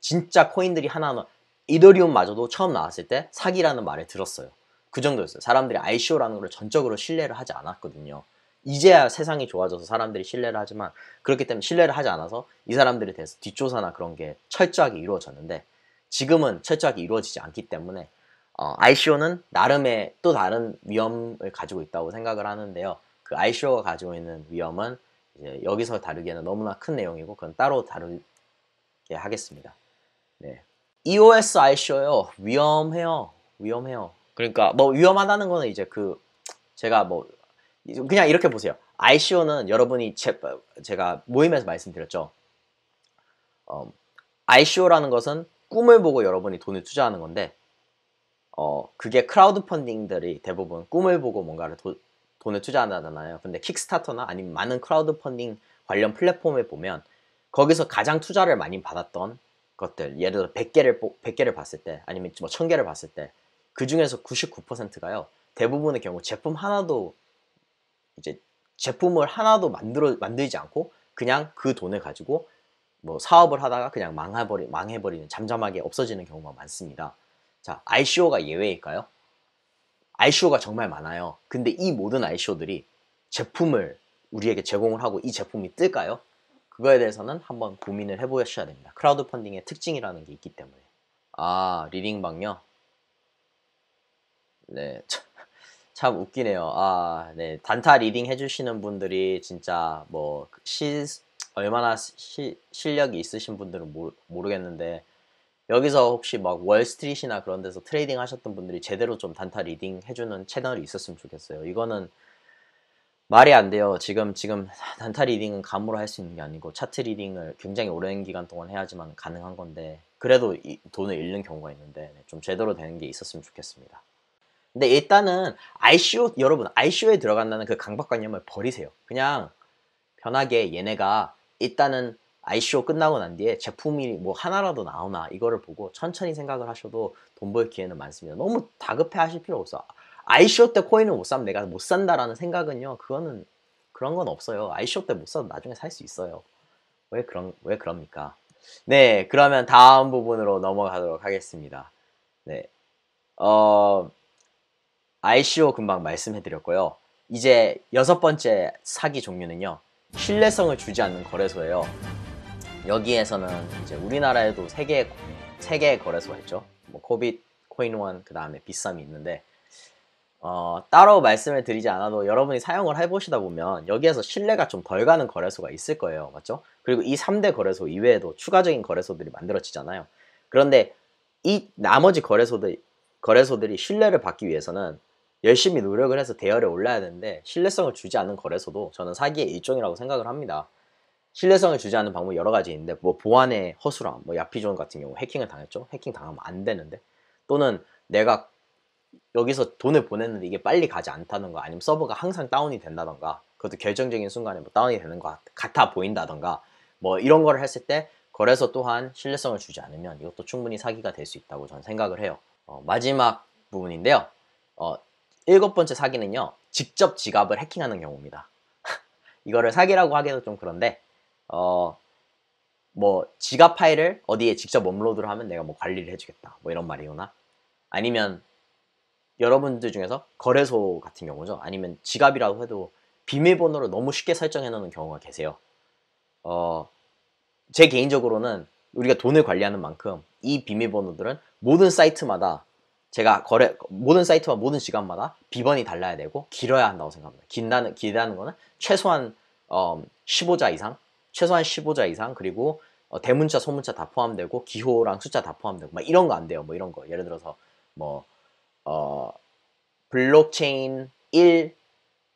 진짜 코인들이 하나하나 이더리움마저도 처음 나왔을 때 사기라는 말을 들었어요. 그 정도였어요. 사람들이 아이쇼라는걸 전적으로 신뢰를 하지 않았거든요. 이제야 세상이 좋아져서 사람들이 신뢰를 하지만 그렇기 때문에 신뢰를 하지 않아서 이 사람들에 대해서 뒷조사나 그런 게 철저하게 이루어졌는데 지금은 철저하게 이루어지지 않기 때문에 어, ICO는 나름의 또 다른 위험을 가지고 있다고 생각을 하는데요. 그 ICO가 가지고 있는 위험은 여기서 다루기에는 너무나 큰 내용이고 그건 따로 다루게 하겠습니다. 네. EOS ICO요. 위험해요. 위험해요. 그러니까 뭐 위험하다는 거는 이제 그 제가 뭐 그냥 이렇게 보세요. ICO는 여러분이 제, 제가 모임에서 말씀드렸죠. 어, ICO라는 것은 꿈을 보고 여러분이 돈을 투자하는 건데 어, 그게 크라우드 펀딩들이 대부분 꿈을 보고 뭔가를 도, 돈을 투자하잖아요. 근데 킥스타터나 아니면 많은 크라우드 펀딩 관련 플랫폼을 보면 거기서 가장 투자를 많이 받았던 것들 예를 들어 100개를 100개를 봤을 때 아니면 뭐 1000개를 봤을 때 그 중에서 99%가요. 대부분의 경우 제품 하나도 이제 제품을 하나도 만들어 만들지 않고 그냥 그 돈을 가지고 뭐 사업을 하다가 그냥 망해버리 망해버리는 잠잠하게 없어지는 경우가 많습니다. 자, ICO가 예외일까요? ICO가 정말 많아요. 근데 이 모든 ICO들이 제품을 우리에게 제공을 하고 이 제품이 뜰까요? 그거에 대해서는 한번 고민을 해보셔야 됩니다. 크라우드 펀딩의 특징이라는 게 있기 때문에. 아, 리딩방요? 네. 참. 참 웃기네요. 아, 네. 단타 리딩 해주시는 분들이 진짜 뭐, 그 시, 얼마나 시, 실력이 있으신 분들은 모르, 모르겠는데, 여기서 혹시 막 월스트리트나 그런 데서 트레이딩 하셨던 분들이 제대로 좀 단타 리딩 해주는 채널이 있었으면 좋겠어요. 이거는 말이 안 돼요. 지금, 지금 단타 리딩은 감으로 할 수 있는 게 아니고, 차트 리딩을 굉장히 오랜 기간 동안 해야지만 가능한 건데, 그래도 돈을 잃는 경우가 있는데, 네, 좀 제대로 되는 게 있었으면 좋겠습니다. 근데 일단은 ICO 여러분 ICO에 들어간다는 그 강박관념을 버리세요. 그냥 편하게 얘네가 일단은 ICO 끝나고 난 뒤에 제품이 뭐 하나라도 나오나 이거를 보고 천천히 생각을 하셔도 돈 벌 기회는 많습니다. 너무 다급해 하실 필요 없어. ICO 때 코인을 못 사면 내가 못 산다라는 생각은요. 그거는 그런 건 없어요. ICO 때 못 사도 나중에 살 수 있어요. 왜 그런 왜 그럽니까? 네, 그러면 다음 부분으로 넘어가도록 하겠습니다. 네. 어 ICO 금방 말씀해드렸고요. 이제 여섯 번째 사기 종류는요. 신뢰성을 주지 않는 거래소예요. 여기에서는 이제 우리나라에도 세 개의, 세개 거래소가 있죠. 뭐 코빗, 코인원, 그 다음에 비썸이 있는데 어, 따로 말씀을 드리지 않아도 여러분이 사용을 해보시다 보면 여기에서 신뢰가 좀 덜 가는 거래소가 있을 거예요. 맞죠? 그리고 이 3대 거래소 이외에도 추가적인 거래소들이 만들어지잖아요. 그런데 이 나머지 거래소들, 거래소들이 신뢰를 받기 위해서는 열심히 노력을 해서 대열에 올라야 되는데 신뢰성을 주지 않는 거래소도 저는 사기의 일종이라고 생각을 합니다. 신뢰성을 주지 않는 방법이 여러 가지 있는데 뭐 보안의 허술함, 뭐 야피존 같은 경우 해킹을 당했죠. 해킹 당하면 안 되는데 또는 내가 여기서 돈을 보냈는데 이게 빨리 가지 않다는거 아니면 서버가 항상 다운이 된다던가 그것도 결정적인 순간에 뭐 다운이 되는 것 같아 보인다던가 뭐 이런 거를 했을 때 거래소 또한 신뢰성을 주지 않으면 이것도 충분히 사기가 될 수 있다고 저는 생각을 해요. 어, 마지막 부분인데요. 어, 일곱 번째 사기는요. 직접 지갑을 해킹하는 경우입니다. <laughs> 이거를 사기라고 하기도 에좀 그런데 어, 뭐 지갑 파일을 어디에 직접 업로드를 하면 내가 뭐 관리를 해주겠다 뭐 이런 말이거나 아니면 여러분들 중에서 거래소 같은 경우죠 아니면 지갑이라고 해도 비밀번호를 너무 쉽게 설정해 놓는 경우가 계세요 어, 제 개인적으로는 우리가 돈을 관리하는 만큼 이 비밀번호들은 모든 사이트마다 제가 거래 모든 사이트와 모든 시간마다 비번이 달라야 되고 길어야 한다고 생각합니다. 긴다는 길다는 거는 최소한 어, 15자 이상, 최소한 15자 이상 그리고 어, 대문자, 소문자 다 포함되고 기호랑 숫자 다 포함되고 막 이런 거 안 돼요. 뭐 이런 거 예를 들어서 뭐 어, 블록체인 1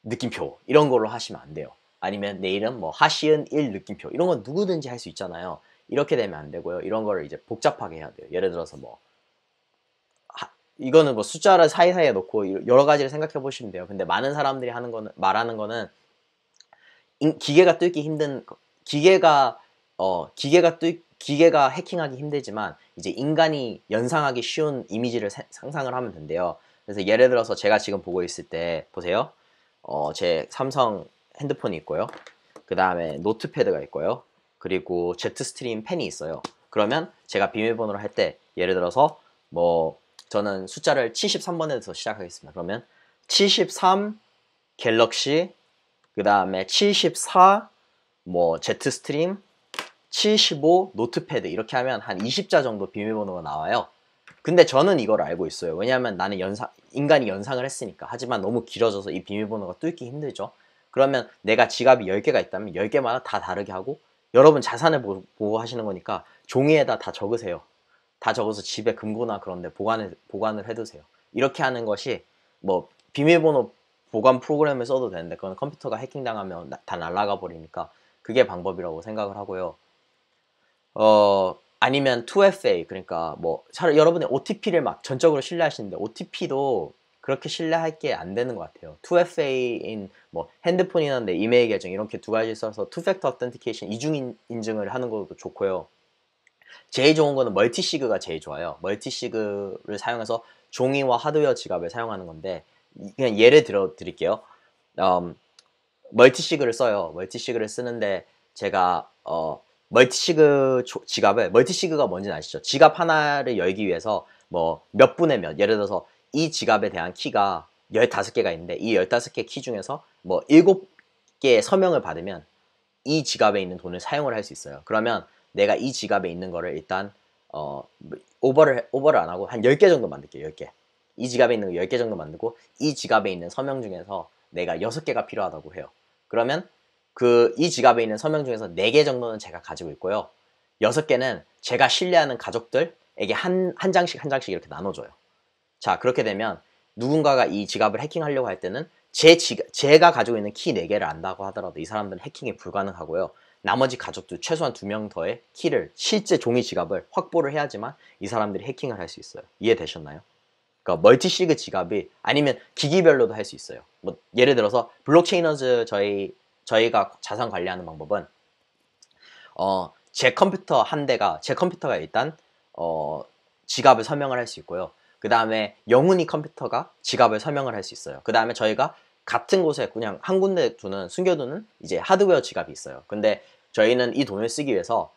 느낌표 이런 걸로 하시면 안 돼요. 아니면 내일은 뭐 하시은 1 느낌표 이런 건 누구든지 할 수 있잖아요. 이렇게 되면 안 되고요. 이런 거를 이제 복잡하게 해야 돼요. 예를 들어서 뭐 이거는 뭐 숫자를 사이사이에 놓고 여러 가지를 생각해 보시면 돼요. 근데 많은 사람들이 하는 거는 말하는 거는 기계가 뚫기 힘든 기계가 어 기계가 뚫 기계가 해킹하기 힘들지만 이제 인간이 연상하기 쉬운 이미지를 세, 상상을 하면 된대요. 그래서 예를 들어서 제가 지금 보고 있을 때 보세요. 어, 제 삼성 핸드폰이 있고요. 그 다음에 노트패드가 있고요. 그리고 제트스트림 펜이 있어요. 그러면 제가 비밀번호를 할 때 예를 들어서 뭐 저는 숫자를 73번에서 시작하겠습니다. 그러면 73 갤럭시 그 다음에 74 뭐 제트 스트림 75 노트패드 이렇게 하면 한 20자 정도 비밀번호가 나와요. 근데 저는 이걸 알고 있어요. 왜냐하면 나는 연상, 인간이 연상을 했으니까. 하지만 너무 길어져서 이 비밀번호가 뚫기 힘들죠. 그러면 내가 지갑이 10개가 있다면 10개마다 다 다르게 하고 여러분 자산을 보호하시는 거니까 종이에다 다 적으세요. 다 적어서 집에 금고나 그런데 보관을, 보관을 해두세요. 이렇게 하는 것이 뭐 비밀번호 보관 프로그램을 써도 되는데 그건 컴퓨터가 해킹당하면 다 날아가 버리니까 그게 방법이라고 생각을 하고요. 어, 아니면 2FA 그러니까 뭐 여러분의 OTP를 막 전적으로 신뢰하시는데 OTP도 그렇게 신뢰할 게 안 되는 것 같아요. 2FA인 뭐 핸드폰이나 내 이메일 계정 이렇게 두 가지 써서 2 f a authentication c t o r 이중 인증을 하는 것도 좋고요. 제일 좋은 거는 멀티시그가 제일 좋아요. 멀티시그를 사용해서 종이와 하드웨어 지갑을 사용하는 건데 그냥 예를 들어 드릴게요. 음, 멀티시그를 써요. 멀티시그를 쓰는데 제가 어, 멀티시그 조, 지갑을 멀티시그가 뭔지 아시죠? 지갑 하나를 열기 위해서 뭐 몇 분의 몇 예를 들어서 이 지갑에 대한 키가 15개가 있는데 이 15개 키 중에서 뭐 7개의 서명을 받으면 이 지갑에 있는 돈을 사용을 할 수 있어요. 그러면 내가 이 지갑에 있는 거를 일단 어, 오버를 오버를 안 하고 한 10개 정도 만들게요. 10개. 이 지갑에 있는 거 10개 정도 만들고 이 지갑에 있는 서명 중에서 내가 6개가 필요하다고 해요. 그러면 그 이 지갑에 있는 서명 중에서 4개 정도는 제가 가지고 있고요. 6개는 제가 신뢰하는 가족들에게 한, 한 장씩 한 장씩 이렇게 나눠줘요. 자, 그렇게 되면 누군가가 이 지갑을 해킹하려고 할 때는 제 지, 제가 가지고 있는 키 4개를 안다고 하더라도 이 사람들은 해킹이 불가능하고요. 나머지 가족들 최소한 두 명 더의 키를 실제 종이 지갑을 확보를 해야지만 이 사람들이 해킹을 할 수 있어요. 이해되셨나요? 그러니까 멀티시그 지갑이 아니면 기기별로도 할 수 있어요. 뭐 예를 들어서 블록체이너즈 저희 저희가 자산 관리하는 방법은 어, 제 컴퓨터 한 대가 제 컴퓨터가 일단 어, 지갑을 설명을 할 수 있고요. 그 다음에 영훈이 컴퓨터가 지갑을 설명을 할 수 있어요. 그 다음에 저희가 같은 곳에 그냥 한 군데 두는 숨겨두는 이제 하드웨어 지갑이 있어요. 근데 저희는 이 돈을 쓰기 위해서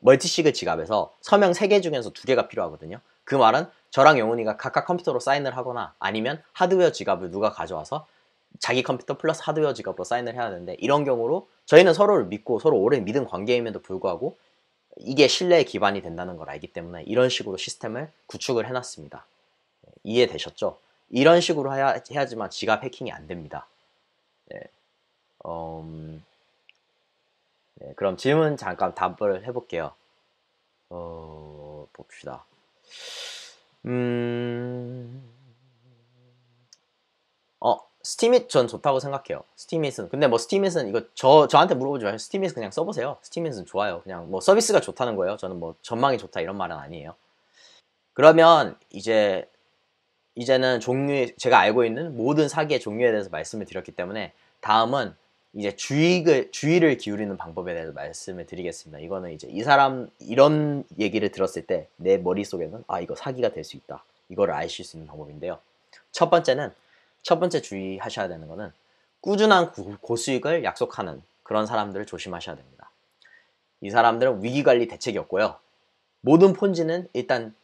멀티시그 지갑에서 서명 3개 중에서 2개가 필요하거든요. 그 말은 저랑 영훈이가 각각 컴퓨터로 사인을 하거나 아니면 하드웨어 지갑을 누가 가져와서 자기 컴퓨터 플러스 하드웨어 지갑으로 사인을 해야 되는데 이런 경우로 저희는 서로를 믿고 서로 오래 믿은 관계임에도 불구하고 이게 신뢰의 기반이 된다는 걸 알기 때문에 이런 식으로 시스템을 구축을 해놨습니다. 네, 이해되셨죠? 이런 식으로 해야, 해야지만 지갑 해킹이 안 됩니다. 네. 음, 네, 그럼 질문 잠깐 답을 해볼게요. 어, 봅시다. 음, 어, 스팀잇 전 좋다고 생각해요. 스팀잇은. 근데 뭐 스팀잇은 이거 저, 저한테 물어보지 마세요 스팀잇 그냥 써보세요. 스팀잇은 좋아요. 그냥 뭐 서비스가 좋다는 거예요. 저는 뭐 전망이 좋다 이런 말은 아니에요. 그러면 이제 이제는 종류의 제가 알고 있는 모든 사기의 종류에 대해서 말씀을 드렸기 때문에 다음은 이제 주의를 주의를 기울이는 방법에 대해서 말씀을 드리겠습니다. 이거는 이제 이 사람 이런 얘기를 들었을 때 내 머릿속에는 아 이거 사기가 될 수 있다. 이거를 아실 수 있는 방법인데요. 첫 번째는 첫 번째 주의하셔야 되는 거는 꾸준한 고수익을 약속하는 그런 사람들을 조심하셔야 됩니다. 이 사람들은 위기관리 대책이 없고요. 모든 폰지는 일단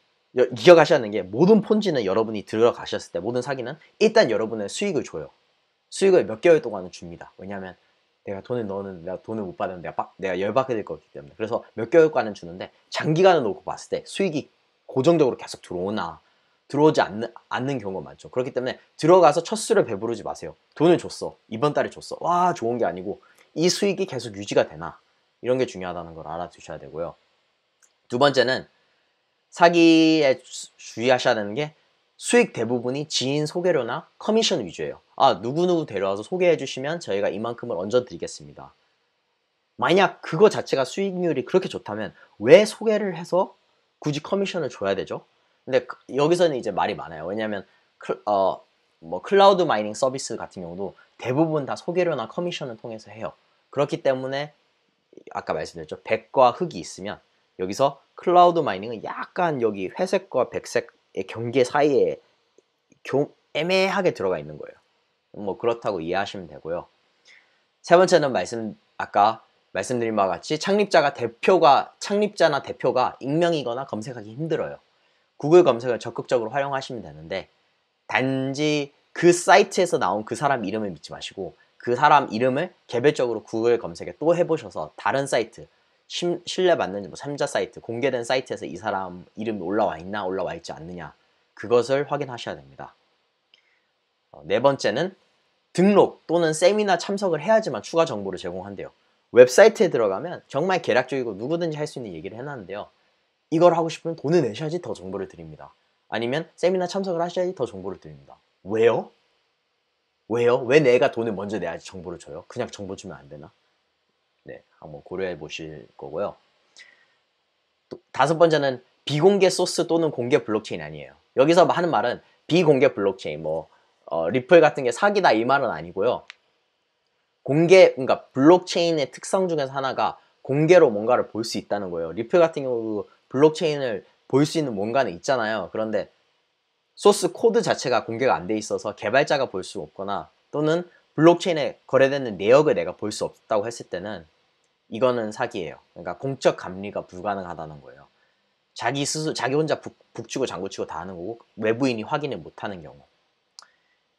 기억하셔야 하는 게 모든 폰지는 여러분이 들어가셨을 때 모든 사기는 일단 여러분의 수익을 줘요. 수익을 몇 개월 동안은 줍니다. 왜냐하면 내가 돈을 넣는 내가 돈을 못 받으면 내가 빡, 내가 열받게 될 거기 때문에 그래서 몇 개월간은 주는데 장기간을 놓고 봤을 때 수익이 고정적으로 계속 들어오나 들어오지 않는, 않는 경우가 많죠. 그렇기 때문에 들어가서 첫 수를 배부르지 마세요. 돈을 줬어. 이번 달에 줬어. 와 좋은 게 아니고 이 수익이 계속 유지가 되나 이런 게 중요하다는 걸 알아두셔야 되고요. 두 번째는 사기에 주의하셔야 되는 게 수익 대부분이 지인 소개료나 커미션 위주예요. 아 누구누구 데려와서 소개해 주시면 저희가 이만큼을 얹어 드리겠습니다. 만약 그거 자체가 수익률이 그렇게 좋다면 왜 소개를 해서 굳이 커미션을 줘야 되죠? 근데 그, 여기서는 이제 말이 많아요. 왜냐하면 클, 어, 뭐 클라우드 마이닝 서비스 같은 경우도 대부분 다 소개료나 커미션을 통해서 해요. 그렇기 때문에 아까 말씀드렸죠. 백과 흑이 있으면 여기서 클라우드 마이닝은 약간 여기 회색과 백색의 경계 사이에 애매하게 들어가 있는 거예요. 뭐 그렇다고 이해하시면 되고요. 세 번째는 말씀 아까 말씀드린 바와 같이 창립자가 대표가 창립자나 대표가 익명이거나 검색하기 힘들어요. 구글 검색을 적극적으로 활용하시면 되는데 단지 그 사이트에서 나온 그 사람 이름을 믿지 마시고 그 사람 이름을 개별적으로 구글 검색에 또 해보셔서 다른 사이트 신뢰받는지 뭐 삼자 사이트 공개된 사이트에서 이 사람 이름이 올라와 있나 올라와 있지 않느냐 그것을 확인하셔야 됩니다. 어, 네 번째는 등록 또는 세미나 참석을 해야지만 추가 정보를 제공한대요. 웹사이트에 들어가면 정말 계략적이고 누구든지 할 수 있는 얘기를 해놨는데요. 이걸 하고 싶으면 돈을 내셔야지 더 정보를 드립니다. 아니면 세미나 참석을 하셔야지 더 정보를 드립니다. 왜요? 왜요? 왜 내가 돈을 먼저 내야지 정보를 줘요? 그냥 정보 주면 안 되나? 네, 한번 고려해 보실 거고요. 다섯 번째는 비공개 소스 또는 공개 블록체인 아니에요. 여기서 하는 말은 비공개 블록체인, 뭐 어, 리플 같은 게 사기다 이 말은 아니고요. 공개, 그러니까 블록체인의 특성 중에서 하나가 공개로 뭔가를 볼 수 있다는 거예요. 리플 같은 경우 그 블록체인을 볼 수 있는 뭔가는 있잖아요. 그런데 소스 코드 자체가 공개가 안 돼 있어서 개발자가 볼 수 없거나 또는 블록체인에 거래되는 내역을 내가 볼 수 없다고 했을 때는 이거는 사기예요. 그러니까 공적 감리가 불가능하다는 거예요. 자기 스스로 자기 혼자 북, 북치고 장구치고 다 하는 거고 외부인이 확인을 못하는 경우.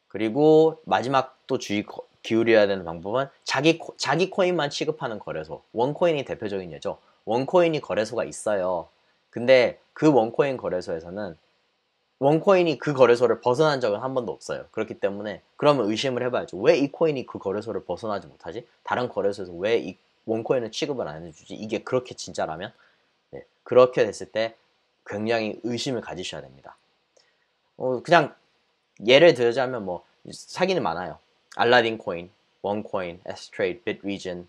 그리고 마지막 또 주의 기울여야 되는 방법은 자기 자기 코인만 취급하는 거래소 원코인이 대표적인 예죠. 원코인이 거래소가 있어요. 근데 그 원코인 거래소에서는 원코인이 그 거래소를 벗어난 적은 한 번도 없어요. 그렇기 때문에 그러면 의심을 해봐야죠. 왜 이 코인이 그 거래소를 벗어나지 못하지? 다른 거래소에서 왜 이 원코인을 취급을 안 해주지? 이게 그렇게 진짜라면? 네, 그렇게 됐을 때 굉장히 의심을 가지셔야 됩니다. 어, 그냥 예를 들자면 뭐 사기는 많아요. 알라딘 코인, 원코인, 에스트레이드, 비트리전,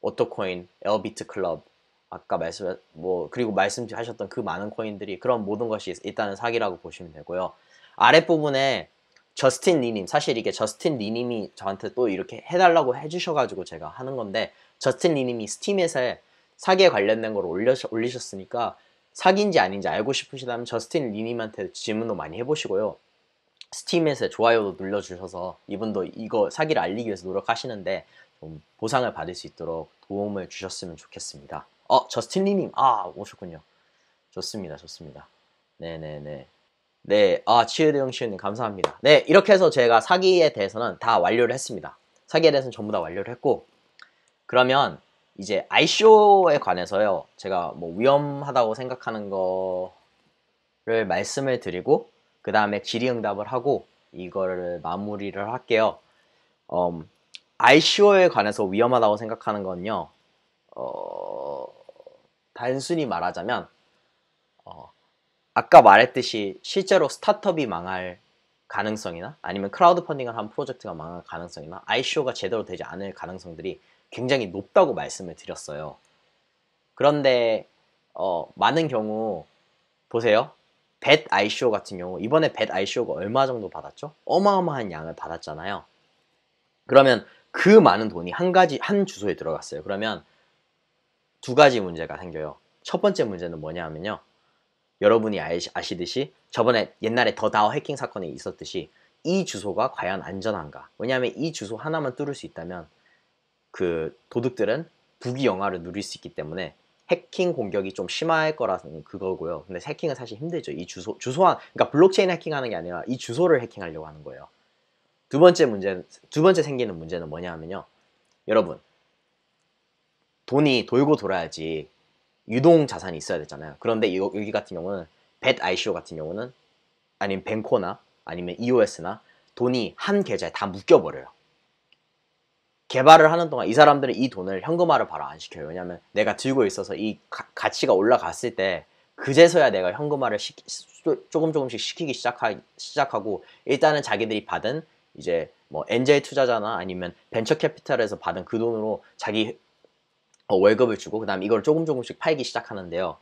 오토코인, 엘비트 클럽, 아까 말씀 뭐 그리고 말씀하셨던 그 많은 코인들이 그런 모든 것이 일단은 사기라고 보시면 되고요. 아랫부분에 저스틴 리님 사실 이게 저스틴 리님이 저한테 또 이렇게 해달라고 해주셔가지고 제가 하는 건데 저스틴 리님이 스팀에서 사기에 관련된 걸 올려, 서 올리셨으니까 사기인지 아닌지 알고 싶으시다면 저스틴 리님한테 질문도 많이 해보시고요. 스팀에서 좋아요도 눌러주셔서 이분도 이거 사기를 알리기 위해서 노력하시는데 좀 보상을 받을 수 있도록 도움을 주셨으면 좋겠습니다. 어, 저스틴 리님. 아, 오셨군요. 좋습니다. 좋습니다. 네네네. 네, 아, 치유대용 시우님 감사합니다. 네, 이렇게 해서 제가 사기에 대해서는 다 완료를 했습니다. 사기에 대해서는 전부 다 완료를 했고, 그러면 이제 ICO에 관해서요, 제가 뭐 위험하다고 생각하는 거를 말씀을 드리고, 그 다음에 질의응답을 하고, 이거를 마무리를 할게요. 음, ICO에 관해서 위험하다고 생각하는 건요, 어, 단순히 말하자면 어, 아까 말했듯이 실제로 스타트업이 망할 가능성이나 아니면 크라우드 펀딩을 한 프로젝트가 망할 가능성이나 ICO가 제대로 되지 않을 가능성들이 굉장히 높다고 말씀을 드렸어요. 그런데 어, 많은 경우 보세요. 벳 ICO 같은 경우 이번에 벳 ICO가 얼마 정도 받았죠? 어마어마한 양을 받았잖아요. 그러면 그 많은 돈이 한 가지 한 주소에 들어갔어요. 그러면 두 가지 문제가 생겨요. 첫 번째 문제는 뭐냐 하면요. 여러분이 아시듯이 저번에 옛날에 더다워 해킹 사건이 있었듯이 이 주소가 과연 안전한가? 왜냐하면 이 주소 하나만 뚫을 수 있다면 그 도둑들은 부귀 영화를 누릴 수 있기 때문에 해킹 공격이 좀 심할 거라는 그거고요. 근데 해킹은 사실 힘들죠. 이 주소 주소한 그러니까 블록체인 해킹하는 게 아니라 이 주소를 해킹하려고 하는 거예요. 두 번째 문제 두 번째 생기는 문제는 뭐냐면요. 하 여러분 돈이 돌고 돌아야지 유동 자산이 있어야 되잖아요. 그런데 이거, 여기 같은 경우는 벳 ICO 같은 경우는 아니면 뱅코나 아니면 EOS나 돈이 한 계좌에 다 묶여버려요. 개발을 하는 동안 이 사람들은 이 돈을 현금화를 바로 안 시켜요. 왜냐하면 내가 들고 있어서 이 가, 가치가 올라갔을 때 그제서야 내가 현금화를 시키, 조금 조금씩 시키기 시작하, 시작하고 일단은 자기들이 받은 이제 뭐 엔젤 투자자나 아니면 벤처 캐피탈에서 받은 그 돈으로 자기 어, 월급을 주고 그 다음 에 이걸 조금 조금씩 팔기 시작하는데요.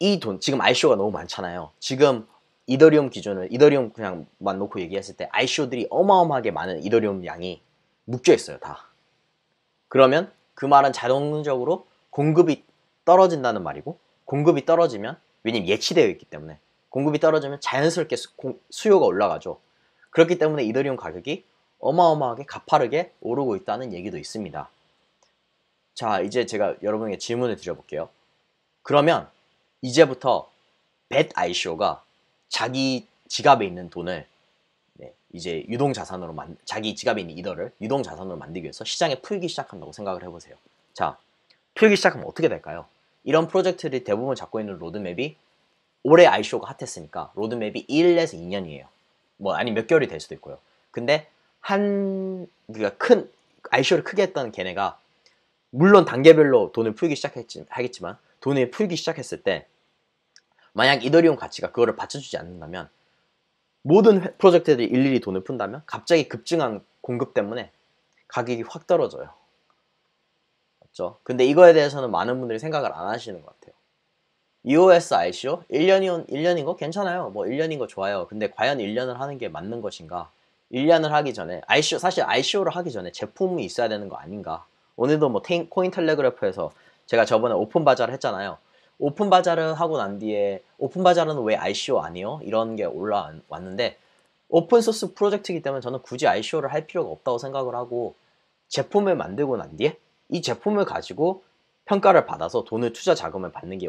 이 돈, 지금 ICO가 너무 많잖아요. 지금 이더리움 기준을 이더리움 그냥만 놓고 얘기했을 때 ICO들이 어마어마하게 많은 이더리움 양이 묶여 있어요, 다. 그러면 그 말은 자동적으로 공급이 떨어진다는 말이고 공급이 떨어지면 왜냐면 예치되어 있기 때문에 공급이 떨어지면 자연스럽게 수, 공, 수요가 올라가죠. 그렇기 때문에 이더리움 가격이 어마어마하게 가파르게 오르고 있다는 얘기도 있습니다. 자, 이제 제가 여러분에게 질문을 드려볼게요. 그러면 이제부터 벳 아이쇼가 자기 지갑에 있는 돈을 네, 이제 유동 자산으로 만 자기 지갑에 있는 이더를 유동 자산으로 만들기 위해서 시장에 풀기 시작한다고 생각을 해보세요. 자, 풀기 시작하면 어떻게 될까요? 이런 프로젝트들이 대부분 잡고 있는 로드맵이 올해 아이쇼가 핫했으니까 로드맵이 1에서 2년이에요. 뭐 아니 몇 개월이 될 수도 있고요. 근데 한 우리가 그러니까 큰 아이쇼를 크게 했던 걔네가 물론 단계별로 돈을 풀기 시작하겠지만 돈을 풀기 시작했을 때 만약 이더리움 가치가 그거를 받쳐주지 않는다면 모든 프로젝트들이 일일이 돈을 푼다면 갑자기 급증한 공급 때문에 가격이 확 떨어져요. 맞죠? 근데 이거에 대해서는 많은 분들이 생각을 안 하시는 것 같아요. EOS ICO? 1년이, 1년인 거 괜찮아요. 뭐 1년인 거 좋아요. 근데 과연 1년을 하는 게 맞는 것인가? 1년을 하기 전에, ICO, 사실 ICO를 하기 전에 제품이 있어야 되는 거 아닌가? 오늘도 뭐 테인, 코인 텔레그래프에서 제가 저번에 오픈 바자를 했잖아요. 오픈 바자를 하고 난 뒤에 오픈 바자는 왜 ICO 아니요? 이런 게 올라왔는데 오픈 소스 프로젝트이기 때문에 저는 굳이 ICO를 할 필요가 없다고 생각을 하고 제품을 만들고 난 뒤에 이 제품을 가지고 평가를 받아서 돈을 투자 자금을 받는 게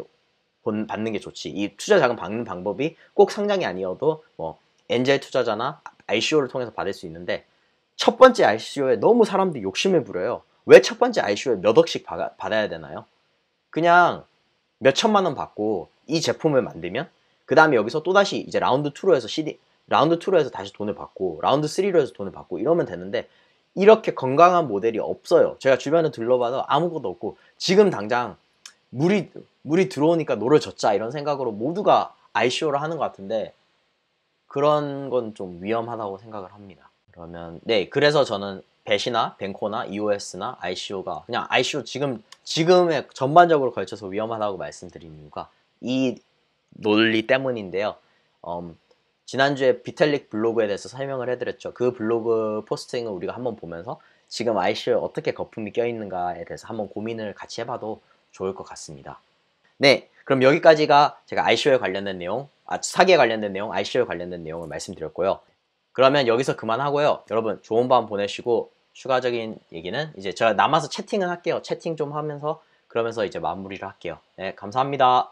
받는 게 좋지. 이 투자 자금 받는 방법이 꼭 상장이 아니어도 뭐 엔젤 투자자나 ICO를 통해서 받을 수 있는데 첫 번째 ICO에 너무 사람들이 욕심을 부려요. 왜첫 번째 ICO에 몇 억씩 받아, 받아야 되나요? 그냥 몇 천만 원 받고 이 제품을 만들면 그 다음에 여기서 또다시 이제 라운드 2로 해서 CD 라운드 2로 해서 다시 돈을 받고 라운드 3로 해서 돈을 받고 이러면 되는데 이렇게 건강한 모델이 없어요. 제가 주변을 둘러봐도 아무것도 없고 지금 당장 물이 물이 들어오니까 노를 젓자 이런 생각으로 모두가 ICO를 하는 것 같은데 그런 건 좀 위험하다고 생각을 합니다. 그러면 네 그래서 저는 배시나 벤코나 EOS나 ICO가 그냥 ICO 지금 지금의 전반적으로 걸쳐서 위험하다고 말씀드린 이유가 이 논리 때문인데요. 음, 지난주에 비텔릭 블로그에 대해서 설명을 해드렸죠. 그 블로그 포스팅을 우리가 한번 보면서 지금 ICO에 어떻게 거품이 껴있는가에 대해서 한번 고민을 같이 해봐도 좋을 것 같습니다. 네, 그럼 여기까지가 제가 ICO에 관련된 내용, 아, 사기에 관련된 내용, ICO에 관련된 내용을 말씀드렸고요. 그러면 여기서 그만하고요. 여러분 좋은 밤 보내시고 추가적인 얘기는 이제 제가 남아서 채팅을 할게요. 채팅 좀 하면서 그러면서 이제 마무리를 할게요. 네, 감사합니다.